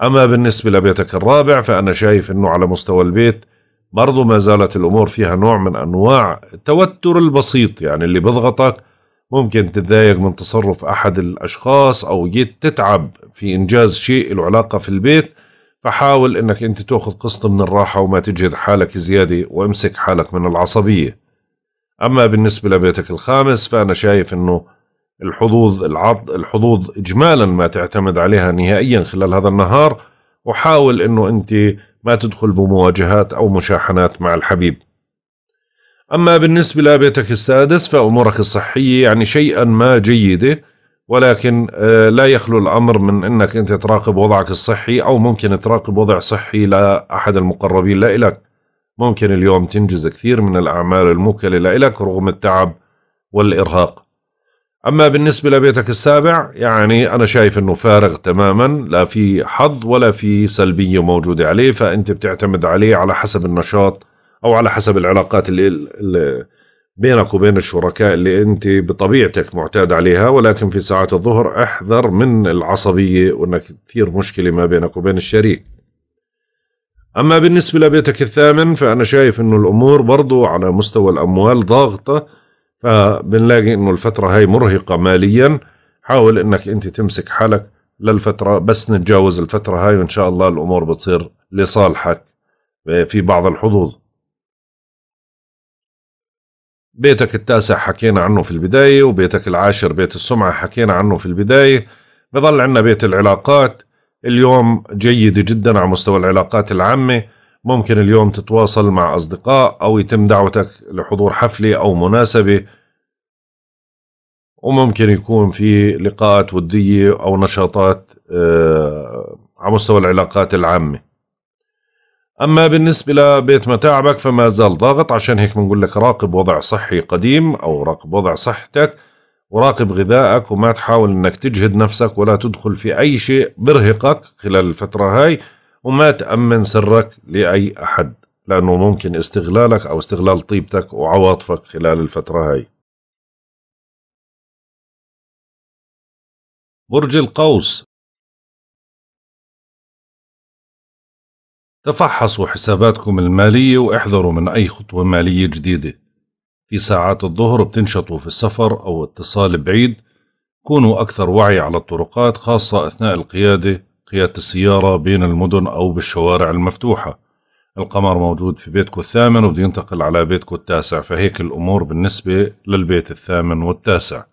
أما بالنسبة لبيتك الرابع فأنا شايف أنه على مستوى البيت برضو ما زالت الأمور فيها نوع من أنواع التوتر البسيط يعني اللي بيضغطك ممكن تتضايق من تصرف أحد الأشخاص أو جيت تتعب في إنجاز شيء له علاقة في البيت فحاول إنك أنت تأخذ قسط من الراحة وما تجهد حالك زيادة وامسك حالك من العصبية أما بالنسبة لبيتك الخامس فأنا شايف إنه الحظوظ العض الحظوظ إجمالا ما تعتمد عليها نهائيا خلال هذا النهار وحاول إنه أنت ما تدخل بمواجهات أو مشاحنات مع الحبيب أما بالنسبة لبيتك السادس فأمورك الصحية يعني شيئا ما جيدة ولكن آه، لا يخلو الأمر من أنك أنت تراقب وضعك الصحي أو ممكن تراقب وضع صحي لأحد المقربين لإلك ممكن اليوم تنجز كثير من الأعمال الموكلة لإلك رغم التعب والإرهاق أما بالنسبة لبيتك السابع يعني أنا شايف أنه فارغ تماما لا في حظ ولا في سلبية موجودة عليه فأنت بتعتمد عليه على حسب النشاط أو على حسب العلاقات اللي, اللي بينك وبين الشركاء اللي أنت بطبيعتك معتاد عليها ولكن في ساعات الظهر احذر من العصبية وأنك كثير مشكلة ما بينك وبين الشريك أما بالنسبة لبيتك الثامن فأنا شايف أنه الأمور برضو على مستوى الأموال ضاغطة فبنلاقي انه الفتره هاي مرهقه ماليا حاول انك انت تمسك حالك للفتره بس نتجاوز الفتره هاي وان شاء الله الامور بتصير لصالحك آه، في بعض الحظوظ بيتك التاسع حكينا عنه في البداية وبيتك العاشر بيت السمعة حكينا عنه في البداية بظل عندنا بيت العلاقات اليوم جيد جدا على مستوى العلاقات العامة ممكن اليوم تتواصل مع أصدقاء أو يتم دعوتك لحضور حفلة أو مناسبة وممكن يكون في لقاءات ودية أو نشاطات آه، على مستوى العلاقات العامة أما بالنسبة لبيت متاعبك فما زال ضاغط عشان هيك بنقول لك راقب وضع صحي قديم أو راقب وضع صحتك وراقب غذائك وما تحاول انك تجهد نفسك ولا تدخل في اي شيء برهقك خلال الفترة هاي وما تأمن سرك لأي أحد لأنه ممكن استغلالك أو استغلال طيبتك وعواطفك خلال الفترة هاي برج القوس تفحصوا حساباتكم المالية واحذروا من أي خطوة مالية جديدة في ساعات الظهر بتنشطوا في السفر أو اتصال بعيد كونوا أكثر وعي على الطرقات خاصة أثناء القيادة قيادة السيارة بين المدن أو بالشوارع المفتوحة القمر موجود في بيتكو الثامن وبده ينتقل على بيتكو التاسع فهيك الأمور بالنسبة للبيت الثامن والتاسع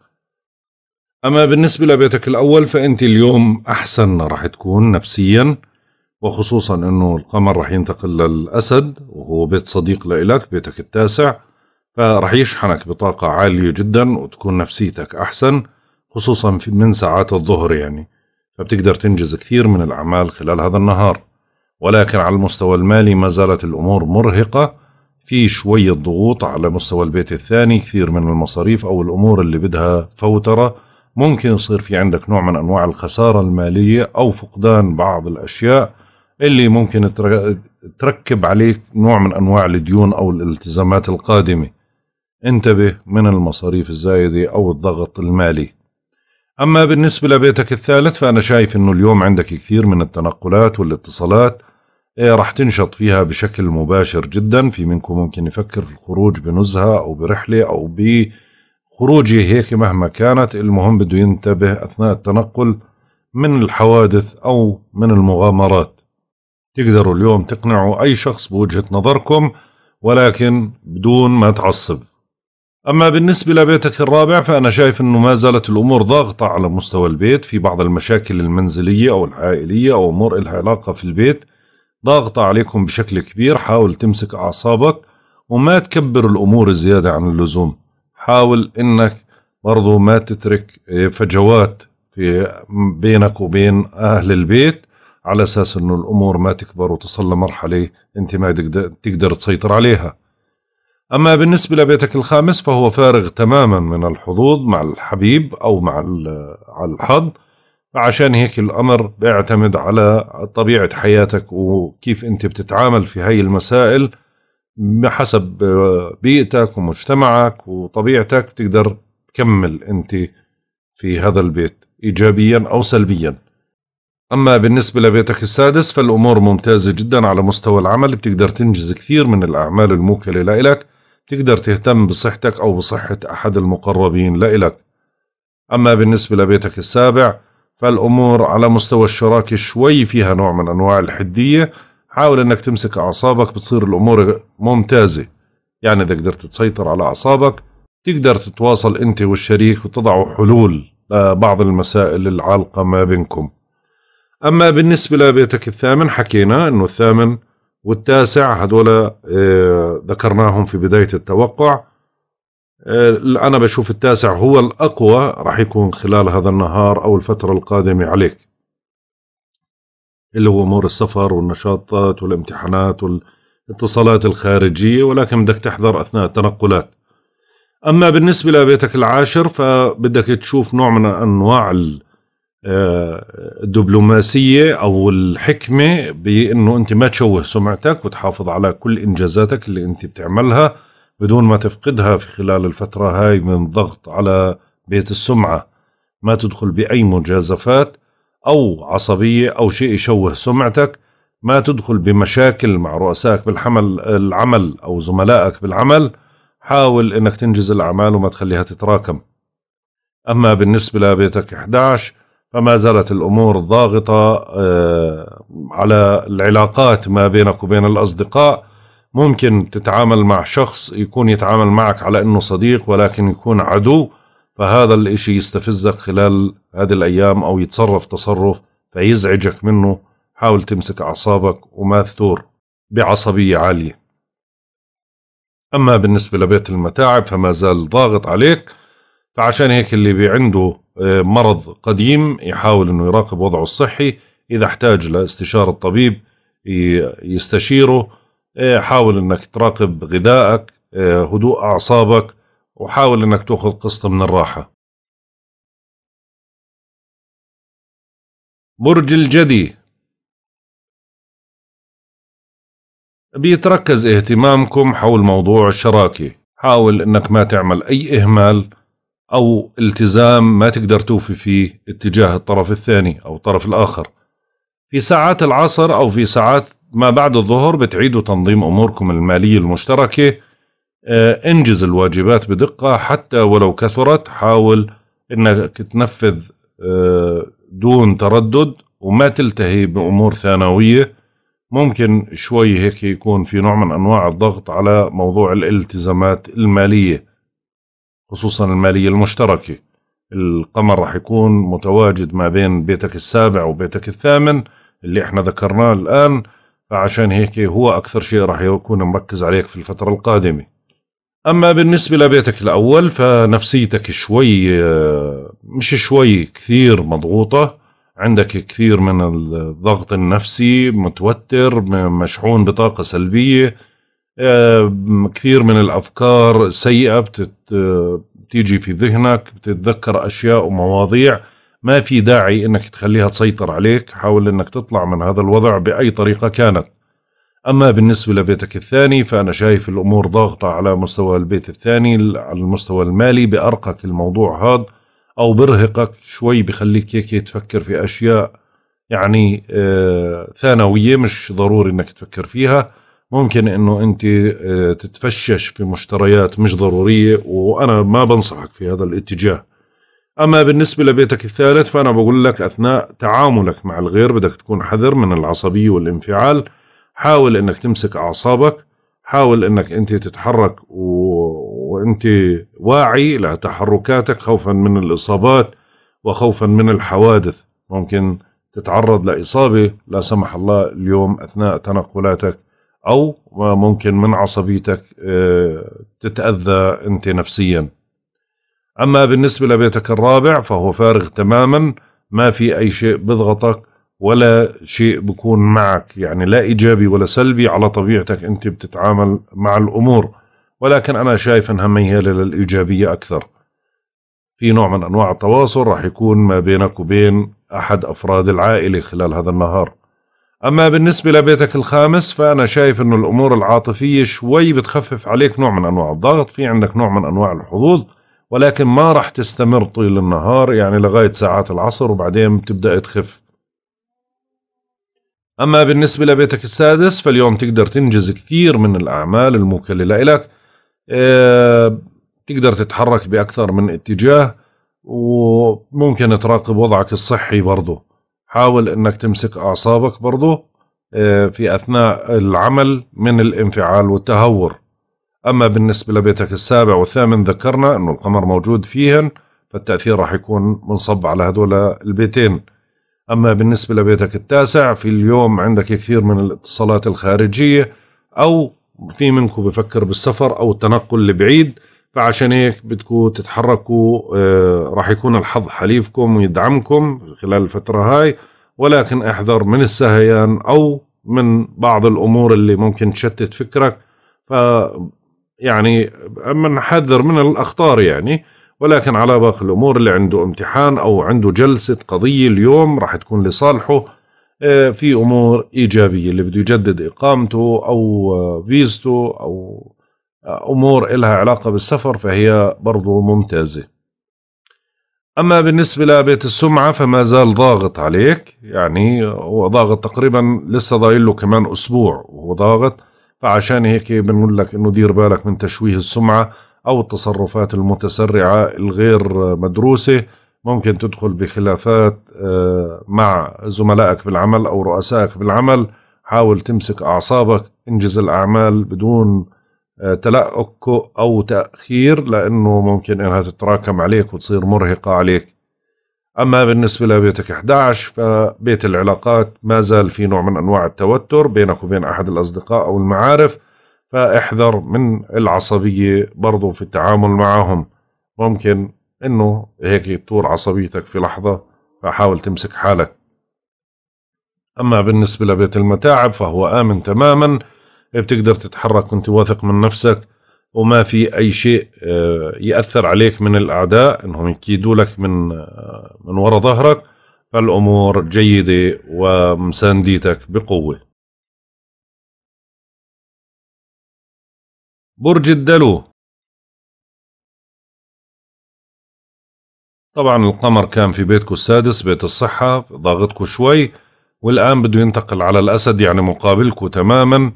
أما بالنسبة لبيتك الأول فأنت اليوم أحسن راح تكون نفسيا وخصوصا أنه القمر راح ينتقل للأسد وهو بيت صديق لإلك بيتك التاسع فراح يشحنك بطاقة عالية جدا وتكون نفسيتك أحسن خصوصا من ساعات الظهر يعني فبتقدر تنجز كثير من الأعمال خلال هذا النهار ولكن على المستوى المالي ما زالت الأمور مرهقة في شوية ضغوط على مستوى البيت الثاني كثير من المصاريف أو الأمور اللي بدها فوترة ممكن يصير في عندك نوع من أنواع الخسارة المالية أو فقدان بعض الأشياء اللي ممكن تركب عليك نوع من أنواع الديون أو الالتزامات القادمة انتبه من المصاريف الزايدة أو الضغط المالي أما بالنسبة لبيتك الثالث فأنا شايف أنه اليوم عندك كثير من التنقلات والاتصالات إيه، راح تنشط فيها بشكل مباشر جدا في منكم ممكن يفكر في الخروج بنزهة أو برحلة أو بخروجه هيك مهما كانت المهم بده ينتبه أثناء التنقل من الحوادث أو من المغامرات تقدروا اليوم تقنعوا أي شخص بوجهة نظركم ولكن بدون ما تعصب أما بالنسبة لبيتك الرابع فأنا شايف أنه ما زالت الأمور ضاغطة على مستوى البيت في بعض المشاكل المنزلية أو العائلية أو أمور لها علاقة في البيت ضاغطة عليكم بشكل كبير حاول تمسك أعصابك وما تكبر الأمور زيادة عن اللزوم حاول أنك برضو ما تترك آه، فجوات في بينك وبين أهل البيت على أساس أنه الأمور ما تكبر وتصل لمرحلة أنت ما تقدر تسيطر عليها أما بالنسبة لبيتك الخامس فهو فارغ تماما من الحظوظ مع الحبيب أو مع الحظ عشان هيك الأمر بيعتمد على طبيعة حياتك وكيف أنت بتتعامل في هاي المسائل بحسب بيئتك ومجتمعك وطبيعتك بتقدر تكمل أنت في هذا البيت إيجابيا أو سلبيا أما بالنسبة لبيتك السادس فالأمور ممتازة جدا على مستوى العمل بتقدر تنجز كثير من الأعمال الموكلة لإلك تقدر تهتم بصحتك أو بصحة أحد المقربين لإلك أما بالنسبة لبيتك السابع فالأمور على مستوى الشراكة شوي فيها نوع من أنواع الحدية حاول أنك تمسك أعصابك بتصير الأمور ممتازة يعني إذا قدرت تسيطر على أعصابك تقدر تتواصل أنت والشريك وتضعوا حلول لبعض المسائل العالقة ما بينكم أما بالنسبة لبيتك الثامن حكينا أنه الثامن والتاسع هذول آه، ذكرناهم في بداية التوقع آه، أنا بشوف التاسع هو الأقوى راح يكون خلال هذا النهار أو الفترة القادمة عليك اللي هو أمور السفر والنشاطات والامتحانات والاتصالات الخارجية ولكن بدك تحذر أثناء التنقلات أما بالنسبة لبيتك العاشر فبدك تشوف نوع من أنواع ال الدبلوماسيه آه، او الحكمه بانه انت ما تشوه سمعتك وتحافظ على كل انجازاتك اللي انت بتعملها بدون ما تفقدها في خلال الفتره هاي من ضغط على بيت السمعه ما تدخل باي مجازفات او عصبيه او شيء يشوه سمعتك ما تدخل بمشاكل مع رؤسائك بالعمل العمل او زملائك بالعمل حاول انك تنجز الاعمال وما تخليها تتراكم اما بالنسبه لبيتك 11 فما زالت الامور ضاغطه آه، على العلاقات ما بينك وبين الاصدقاء ممكن تتعامل مع شخص يكون يتعامل معك على انه صديق ولكن يكون عدو فهذا الاشي يستفزك خلال هذه الايام او يتصرف تصرف فيزعجك منه حاول تمسك اعصابك وما تثور بعصبيه عاليه اما بالنسبه لبيت المتاعب فما زال ضاغط عليك فعشان هيك اللي عنده آه، مرض قديم يحاول انه يراقب وضعه الصحي اذا احتاج لاستشارة طبيب يستشيره آه، حاول انك تراقب غذائك آه، هدوء اعصابك وحاول انك تاخذ قسط من الراحه برج الجدي بيتركز اهتمامكم حول موضوع الشراكه حاول انك ما تعمل اي اهمال أو التزام ما تقدر توفي فيه اتجاه الطرف الثاني أو الطرف الآخر في ساعات العصر أو في ساعات ما بعد الظهر بتعيدوا تنظيم أموركم المالية المشتركة آه، انجز الواجبات بدقة حتى ولو كثرت حاول أنك تنفذ آه، دون تردد وما تلتهي بأمور ثانوية ممكن شوي هيك يكون في نوع من أنواع الضغط على موضوع الالتزامات المالية خصوصا المالية المشتركة القمر راح يكون متواجد ما بين بيتك السابع وبيتك الثامن اللي احنا ذكرناه الآن فعشان هيك هو أكثر شيء راح يكون مركز عليك في الفترة القادمة أما بالنسبة لبيتك الأول فنفسيتك شوي مش شوي كثير مضغوطة عندك كثير من الضغط النفسي متوتر مشحون بطاقة سلبية آه، كثير من الافكار سيئه بتت بتيجي آه، في ذهنك بتتذكر اشياء ومواضيع ما في داعي انك تخليها تسيطر عليك حاول انك تطلع من هذا الوضع باي طريقه كانت اما بالنسبه لبيتك الثاني فانا شايف الامور ضاغطه على مستوى البيت الثاني على المستوى المالي بارقك الموضوع هذا او برهقك شوي بخليك هيك تفكر في اشياء يعني آه، ثانويه مش ضروري انك تفكر فيها ممكن انه انت آه، تتفشش في مشتريات مش ضروريه وانا ما بنصحك في هذا الاتجاه اما بالنسبه لبيتك الثالث فانا بقول لك اثناء تعاملك مع الغير بدك تكون حذر من العصبيه والانفعال حاول انك تمسك اعصابك حاول انك انت تتحرك و... وانت واعي لتحركاتك خوفا من الاصابات وخوفا من الحوادث ممكن تتعرض لاصابه لا سمح الله اليوم اثناء تنقلاتك او ممكن من عصبيتك آه، تتاذى انت نفسيا اما بالنسبه لبيتك الرابع فهو فارغ تماما ما في اي شيء بضغطك ولا شيء بكون معك يعني لا ايجابي ولا سلبي على طبيعتك انت بتتعامل مع الامور ولكن انا شايف انها مياله للايجابيه اكثر في نوع من انواع التواصل راح يكون ما بينك وبين احد افراد العائله خلال هذا النهار أما بالنسبة لبيتك الخامس فأنا شايف أنه الأمور العاطفية شوي بتخفف عليك نوع من أنواع الضغط في عندك نوع من أنواع الحظوظ ولكن ما رح تستمر طيل النهار يعني لغاية ساعات العصر وبعدين بتبدأ تخف أما بالنسبة لبيتك السادس فاليوم تقدر تنجز كثير من الأعمال الموكلة لك آه، تقدر تتحرك بأكثر من اتجاه وممكن تراقب وضعك الصحي برضو حاول انك تمسك اعصابك برضه آه، في اثناء العمل من الانفعال والتهور اما بالنسبه لبيتك السابع والثامن ذكرنا انه القمر موجود فيهن فالتاثير راح يكون منصب على هذول البيتين اما بالنسبه لبيتك التاسع في اليوم عندك كثير من الاتصالات الخارجيه او في منكم بفكر بالسفر او التنقل لبعيد فعشان هيك بدكم تتحركوا آه، راح يكون الحظ حليفكم ويدعمكم خلال الفترة هاي ولكن احذر من السهيان أو من بعض الأمور اللي ممكن تشتت فكرك ف يعني أما نحذر من الأخطار يعني ولكن على باقي الأمور اللي عنده امتحان أو عنده جلسة قضية اليوم راح تكون لصالحه آه، في أمور إيجابية اللي بده يجدد إقامته أو آه، فيزته أو أمور إلها علاقة بالسفر فهي برضو ممتازة أما بالنسبة لبيت السمعة فما زال ضاغط عليك يعني هو ضاغط تقريبا لسه ضايل له كمان أسبوع وهو ضاغط فعشان هيك بنقول لك إنه دير بالك من تشويه السمعة أو التصرفات المتسرعة الغير مدروسة ممكن تدخل بخلافات آه، مع زملائك بالعمل أو رؤسائك بالعمل حاول تمسك أعصابك انجز الأعمال بدون آه، تلأكه أو تأخير لأنه ممكن أنها تتراكم عليك وتصير مرهقة عليك أما بالنسبة لبيتك 11 فبيت العلاقات ما زال في نوع من أنواع التوتر بينك وبين أحد الأصدقاء أو المعارف فاحذر من العصبية برضو في التعامل معهم ممكن أنه هيك تطور عصبيتك في لحظة فحاول تمسك حالك أما بالنسبة لبيت المتاعب فهو آمن تماماً بتقدر تتحرك وانت واثق من نفسك وما في اي شيء آه، ياثر عليك من الاعداء انهم يكيدوا لك من آه، من وراء ظهرك فالامور جيده ومسانديتك بقوه برج الدلو طبعا القمر كان في بيتكم السادس بيت الصحة ضاغطكم شوي والآن بده ينتقل على الأسد يعني مقابلكم تماما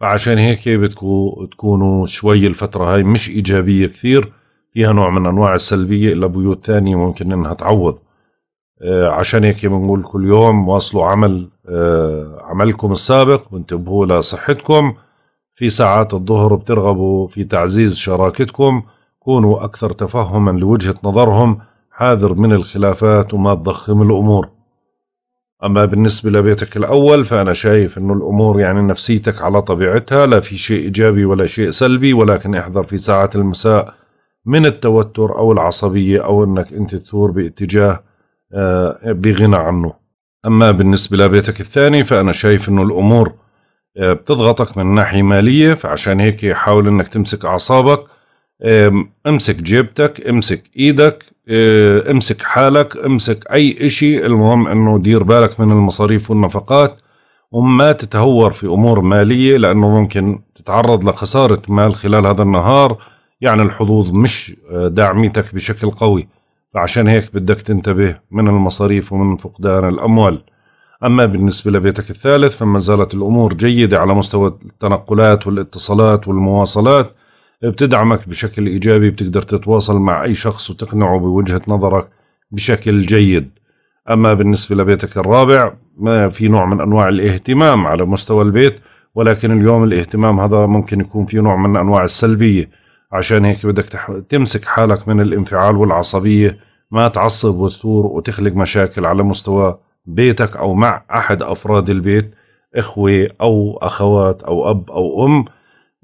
فعشان هيك بتكو تكونوا شوي الفترة هاي مش إيجابية كثير فيها نوع من أنواع السلبية إلا بيوت ثانية ممكن إنها تعوض آه، عشان هيك بنقول كل يوم واصلوا عمل آه، عملكم السابق وانتبهوا لصحتكم في ساعات الظهر بترغبوا في تعزيز شراكتكم كونوا أكثر تفهما لوجهة نظرهم حاذر من الخلافات وما تضخم الأمور أما بالنسبة لبيتك الأول فأنا شايف أنه الأمور يعني نفسيتك على طبيعتها لا في شيء إيجابي ولا شيء سلبي ولكن احذر في ساعات المساء من التوتر أو العصبية أو أنك أنت تثور باتجاه آه، بغنى عنه أما بالنسبة لبيتك الثاني فأنا شايف أنه الأمور آه، بتضغطك من ناحية مالية فعشان هيك حاول أنك تمسك أعصابك امسك جيبتك امسك ايدك إيه، امسك حالك امسك اي اشي المهم انه دير بالك من المصاريف والنفقات وما تتهور في امور ماليه لانه ممكن تتعرض لخساره مال خلال هذا النهار يعني الحظوظ مش آه، داعميتك بشكل قوي فعشان هيك بدك تنتبه من المصاريف ومن فقدان الاموال اما بالنسبه لبيتك الثالث فما زالت الامور جيده على مستوى التنقلات والاتصالات والمواصلات بتدعمك بشكل إيجابي بتقدر تتواصل مع أي شخص وتقنعه بوجهة نظرك بشكل جيد أما بالنسبة لبيتك الرابع ما في نوع من أنواع الاهتمام على مستوى البيت ولكن اليوم الاهتمام هذا ممكن يكون في نوع من أنواع السلبية عشان هيك بدك تح... تمسك حالك من الانفعال والعصبية ما تعصب وتثور وتخلق مشاكل على مستوى بيتك أو مع أحد أفراد البيت إخوة أو أخوات أو أب أو أم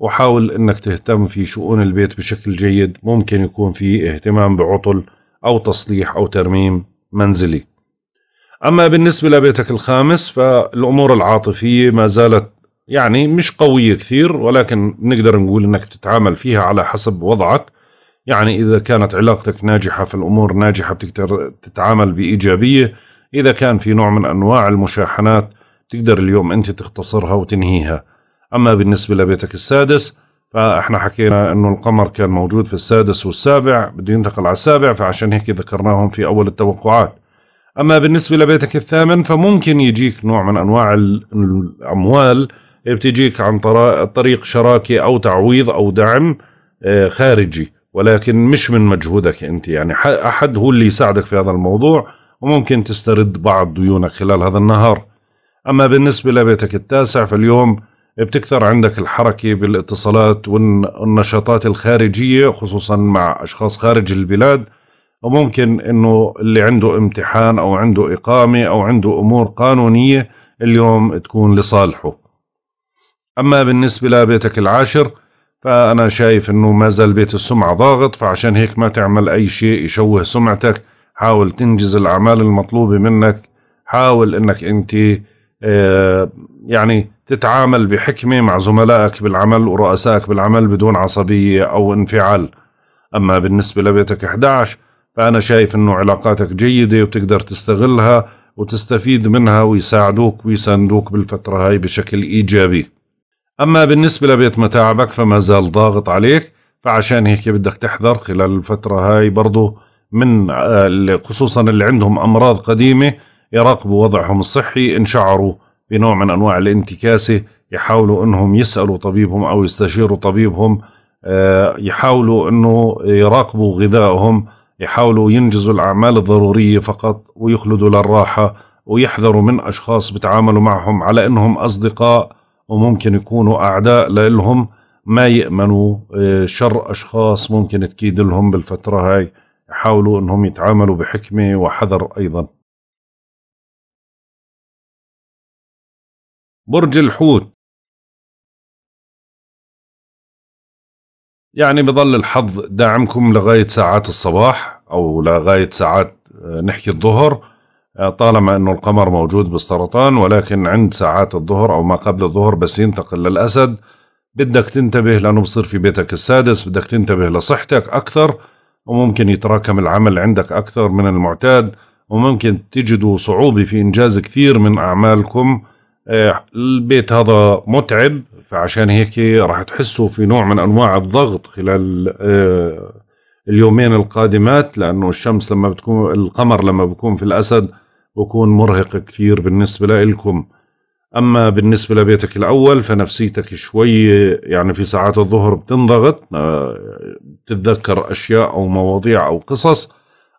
وحاول انك تهتم في شؤون البيت بشكل جيد ممكن يكون في اهتمام بعطل او تصليح او ترميم منزلي اما بالنسبه لبيتك الخامس فالامور العاطفيه ما زالت يعني مش قويه كثير ولكن بنقدر نقول انك بتتعامل فيها على حسب وضعك يعني اذا كانت علاقتك ناجحه فالامور ناجحه بتقدر تتعامل بايجابيه اذا كان في نوع من انواع المشاحنات تقدر اليوم انت تختصرها وتنهيها أما بالنسبة لبيتك السادس فاحنا حكينا انه القمر كان موجود في السادس والسابع بده ينتقل على السابع فعشان هيك ذكرناهم في اول التوقعات اما بالنسبه لبيتك الثامن فممكن يجيك نوع من انواع الاموال بتجيك عن طريق شراكه او تعويض او دعم آه، خارجي ولكن مش من مجهودك انت يعني احد هو اللي يساعدك في هذا الموضوع وممكن تسترد بعض ديونك خلال هذا النهار اما بالنسبه لبيتك التاسع فاليوم بتكثر عندك الحركة بالاتصالات والنشاطات الخارجية خصوصا مع أشخاص خارج البلاد وممكن أنه اللي عنده امتحان أو عنده إقامة أو عنده أمور قانونية اليوم تكون لصالحه أما بالنسبة لبيتك العاشر فأنا شايف أنه ما زال بيت السمعة ضاغط فعشان هيك ما تعمل أي شيء يشوه سمعتك حاول تنجز الأعمال المطلوبة منك حاول أنك أنت آه، يعني تتعامل بحكمة مع زملائك بالعمل ورؤسائك بالعمل بدون عصبية أو انفعال أما بالنسبة لبيتك 11 فأنا شايف أنه علاقاتك جيدة وتقدر تستغلها وتستفيد منها ويساعدوك ويساندوك بالفترة هاي بشكل إيجابي أما بالنسبة لبيت متاعبك فما زال ضاغط عليك فعشان هيك بدك تحذر خلال الفترة هاي برضو من آه، خصوصا اللي عندهم أمراض قديمة يراقبوا وضعهم الصحي إن شعروا بنوع من أنواع الانتكاسة يحاولوا أنهم يسألوا طبيبهم أو يستشيروا طبيبهم آه، يحاولوا أنه يراقبوا غذائهم يحاولوا ينجزوا الأعمال الضرورية فقط ويخلدوا للراحة ويحذروا من أشخاص بتعاملوا معهم على أنهم أصدقاء وممكن يكونوا أعداء لهم ما يأمنوا آه، شر أشخاص ممكن تكيد لهم بالفترة هاي يحاولوا أنهم يتعاملوا بحكمة وحذر أيضاً برج الحوت يعني بظل الحظ داعمكم لغاية ساعات الصباح أو لغاية ساعات آه، نحكي الظهر آه، طالما أنه القمر موجود بالسرطان ولكن عند ساعات الظهر أو ما قبل الظهر بس ينتقل للأسد بدك تنتبه لأنه بصير في بيتك السادس بدك تنتبه لصحتك أكثر وممكن يتراكم العمل عندك أكثر من المعتاد وممكن تجدوا صعوبة في إنجاز كثير من أعمالكم آه، البيت هذا متعب فعشان هيك راح تحسوا في نوع من انواع الضغط خلال آه، اليومين القادمات لانه الشمس لما بتكون القمر لما بكون في الاسد بكون مرهق كثير بالنسبه لكم اما بالنسبه لبيتك الاول فنفسيتك شوي يعني في ساعات الظهر بتنضغط آه، بتتذكر اشياء او مواضيع او قصص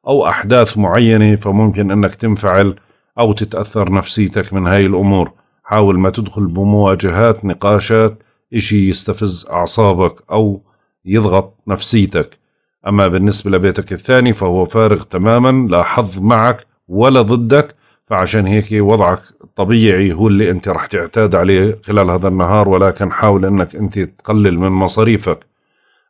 او احداث معينه فممكن انك تنفعل او تتاثر نفسيتك من هاي الامور حاول ما تدخل بمواجهات نقاشات إشي يستفز أعصابك أو يضغط نفسيتك أما بالنسبة لبيتك الثاني فهو فارغ تماما لا حظ معك ولا ضدك فعشان هيك وضعك الطبيعي هو اللي أنت رح تعتاد عليه خلال هذا النهار ولكن حاول أنك أنت تقلل من مصاريفك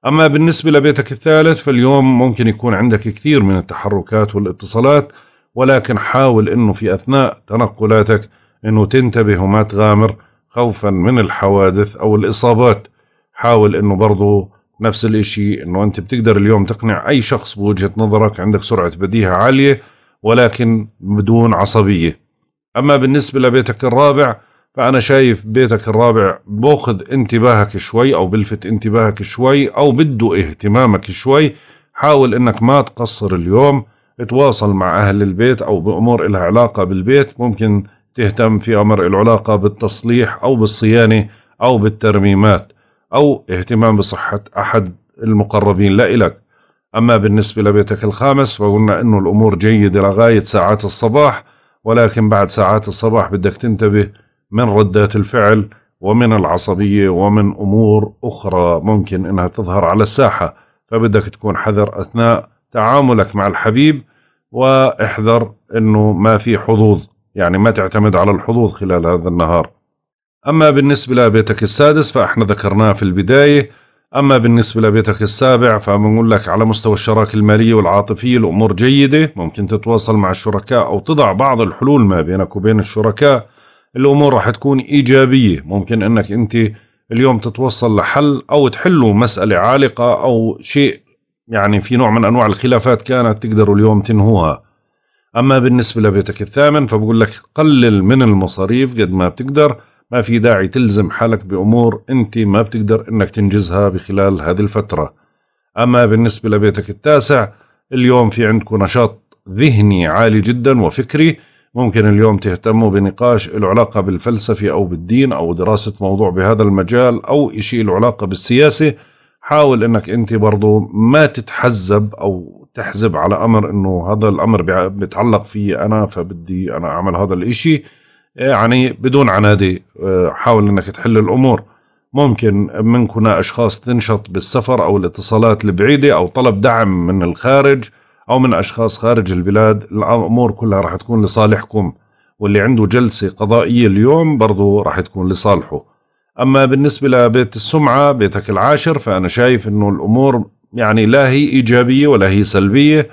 أما بالنسبة لبيتك الثالث فاليوم ممكن يكون عندك كثير من التحركات والاتصالات ولكن حاول أنه في أثناء تنقلاتك انه تنتبه وما تغامر خوفا من الحوادث او الاصابات حاول انه برضه نفس الاشي انه انت بتقدر اليوم تقنع اي شخص بوجهة نظرك عندك سرعة بديهة عالية ولكن بدون عصبية اما بالنسبة لبيتك الرابع فانا شايف بيتك الرابع باخذ انتباهك شوي او بلفت انتباهك شوي او بده اهتمامك شوي حاول انك ما تقصر اليوم تواصل مع اهل البيت او بامور إلها علاقة بالبيت ممكن تهتم في أمر العلاقة بالتصليح أو بالصيانة أو بالترميمات أو اهتمام بصحة أحد المقربين لإلك أما بالنسبة لبيتك الخامس فقلنا أنه الأمور جيدة لغاية ساعات الصباح ولكن بعد ساعات الصباح بدك تنتبه من ردات الفعل ومن العصبية ومن أمور أخرى ممكن أنها تظهر على الساحة فبدك تكون حذر أثناء تعاملك مع الحبيب واحذر أنه ما في حظوظ يعني ما تعتمد على الحظوظ خلال هذا النهار أما بالنسبة لبيتك السادس فإحنا ذكرناه في البداية أما بالنسبة لبيتك السابع فبنقول لك على مستوى الشراكة المالية والعاطفية الأمور جيدة ممكن تتواصل مع الشركاء أو تضع بعض الحلول ما بينك وبين الشركاء الأمور راح تكون إيجابية ممكن أنك أنت اليوم تتوصل لحل أو تحلوا مسألة عالقة أو شيء يعني في نوع من أنواع الخلافات كانت تقدروا اليوم تنهوها أما بالنسبة لبيتك الثامن فبقول لك قلل من المصاريف قد ما بتقدر ما في داعي تلزم حالك بأمور أنت ما بتقدر أنك تنجزها بخلال هذه الفترة أما بالنسبة لبيتك التاسع اليوم في عندكم نشاط ذهني عالي جدا وفكري ممكن اليوم تهتموا بنقاش العلاقة علاقة بالفلسفة أو بالدين أو دراسة موضوع بهذا المجال أو إشي العلاقة علاقة بالسياسة حاول أنك أنت برضو ما تتحزب أو تحزب على امر انه هذا الامر بيتعلق في انا فبدي انا اعمل هذا الاشي إيه، يعني بدون عنادي إيه، حاول انك تحل الامور ممكن منكم اشخاص تنشط بالسفر او الاتصالات البعيده او طلب دعم من الخارج او من اشخاص خارج البلاد الامور كلها راح تكون لصالحكم واللي عنده جلسه قضائيه اليوم برضه راح تكون لصالحه اما بالنسبه لبيت السمعه بيتك العاشر فانا شايف انه الامور يعني لا هي إيجابية ولا هي سلبية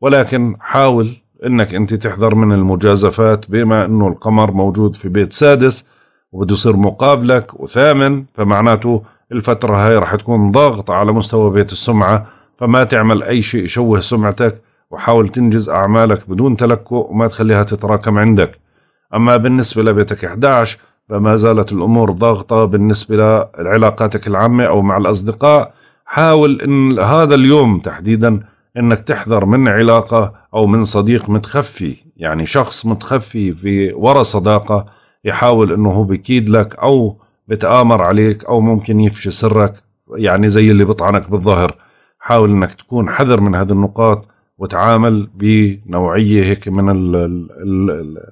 ولكن حاول أنك أنت تحذر من المجازفات بما أنه القمر موجود في بيت سادس وبده يصير مقابلك وثامن فمعناته الفترة هاي رح تكون ضاغطة على مستوى بيت السمعة فما تعمل أي شيء يشوه سمعتك وحاول تنجز أعمالك بدون تلكؤ وما تخليها تتراكم عندك أما بالنسبة لبيتك 11 فما زالت الأمور ضاغطة بالنسبة لعلاقاتك العامة أو مع الأصدقاء حاول ان هذا اليوم تحديدا انك تحذر من علاقه او من صديق متخفي يعني شخص متخفي في ورا صداقه يحاول انه هو بكيد لك او بتآمر عليك او ممكن يفشي سرك يعني زي اللي بيطعنك بالظهر حاول انك تكون حذر من هذه النقاط وتعامل بنوعيه هيك من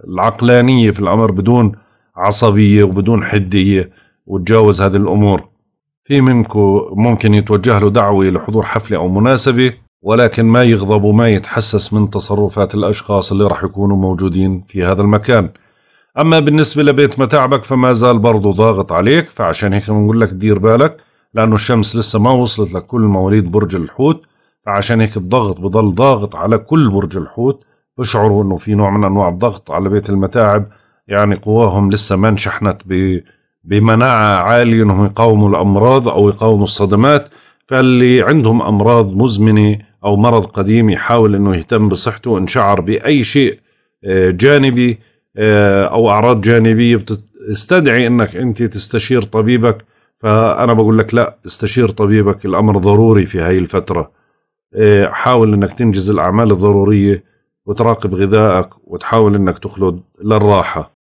العقلانيه في الامر بدون عصبيه وبدون حديه وتجاوز هذه الامور في منكم ممكن يتوجه له دعوة لحضور حفلة أو مناسبة ولكن ما يغضب وما يتحسس من تصرفات الأشخاص اللي راح يكونوا موجودين في هذا المكان أما بالنسبة لبيت متاعبك فما زال برضه ضاغط عليك فعشان هيك بنقول لك دير بالك لأنه الشمس لسه ما وصلت لكل مواليد برج الحوت فعشان هيك الضغط بضل ضاغط على كل برج الحوت بشعروا أنه في نوع من أنواع الضغط على بيت المتاعب يعني قواهم لسه ما انشحنت ب بمناعة عالية انهم يقاوموا الامراض او يقاوموا الصدمات فاللي عندهم امراض مزمنة او مرض قديم يحاول انه يهتم بصحته وان شعر باي شيء آه، جانبي آه، او اعراض جانبية بتستدعي انك انت تستشير طبيبك فانا بقول لك لا استشير طبيبك الامر ضروري في هاي الفترة آه، حاول انك تنجز الاعمال الضرورية وتراقب غذائك وتحاول انك تخلد للراحة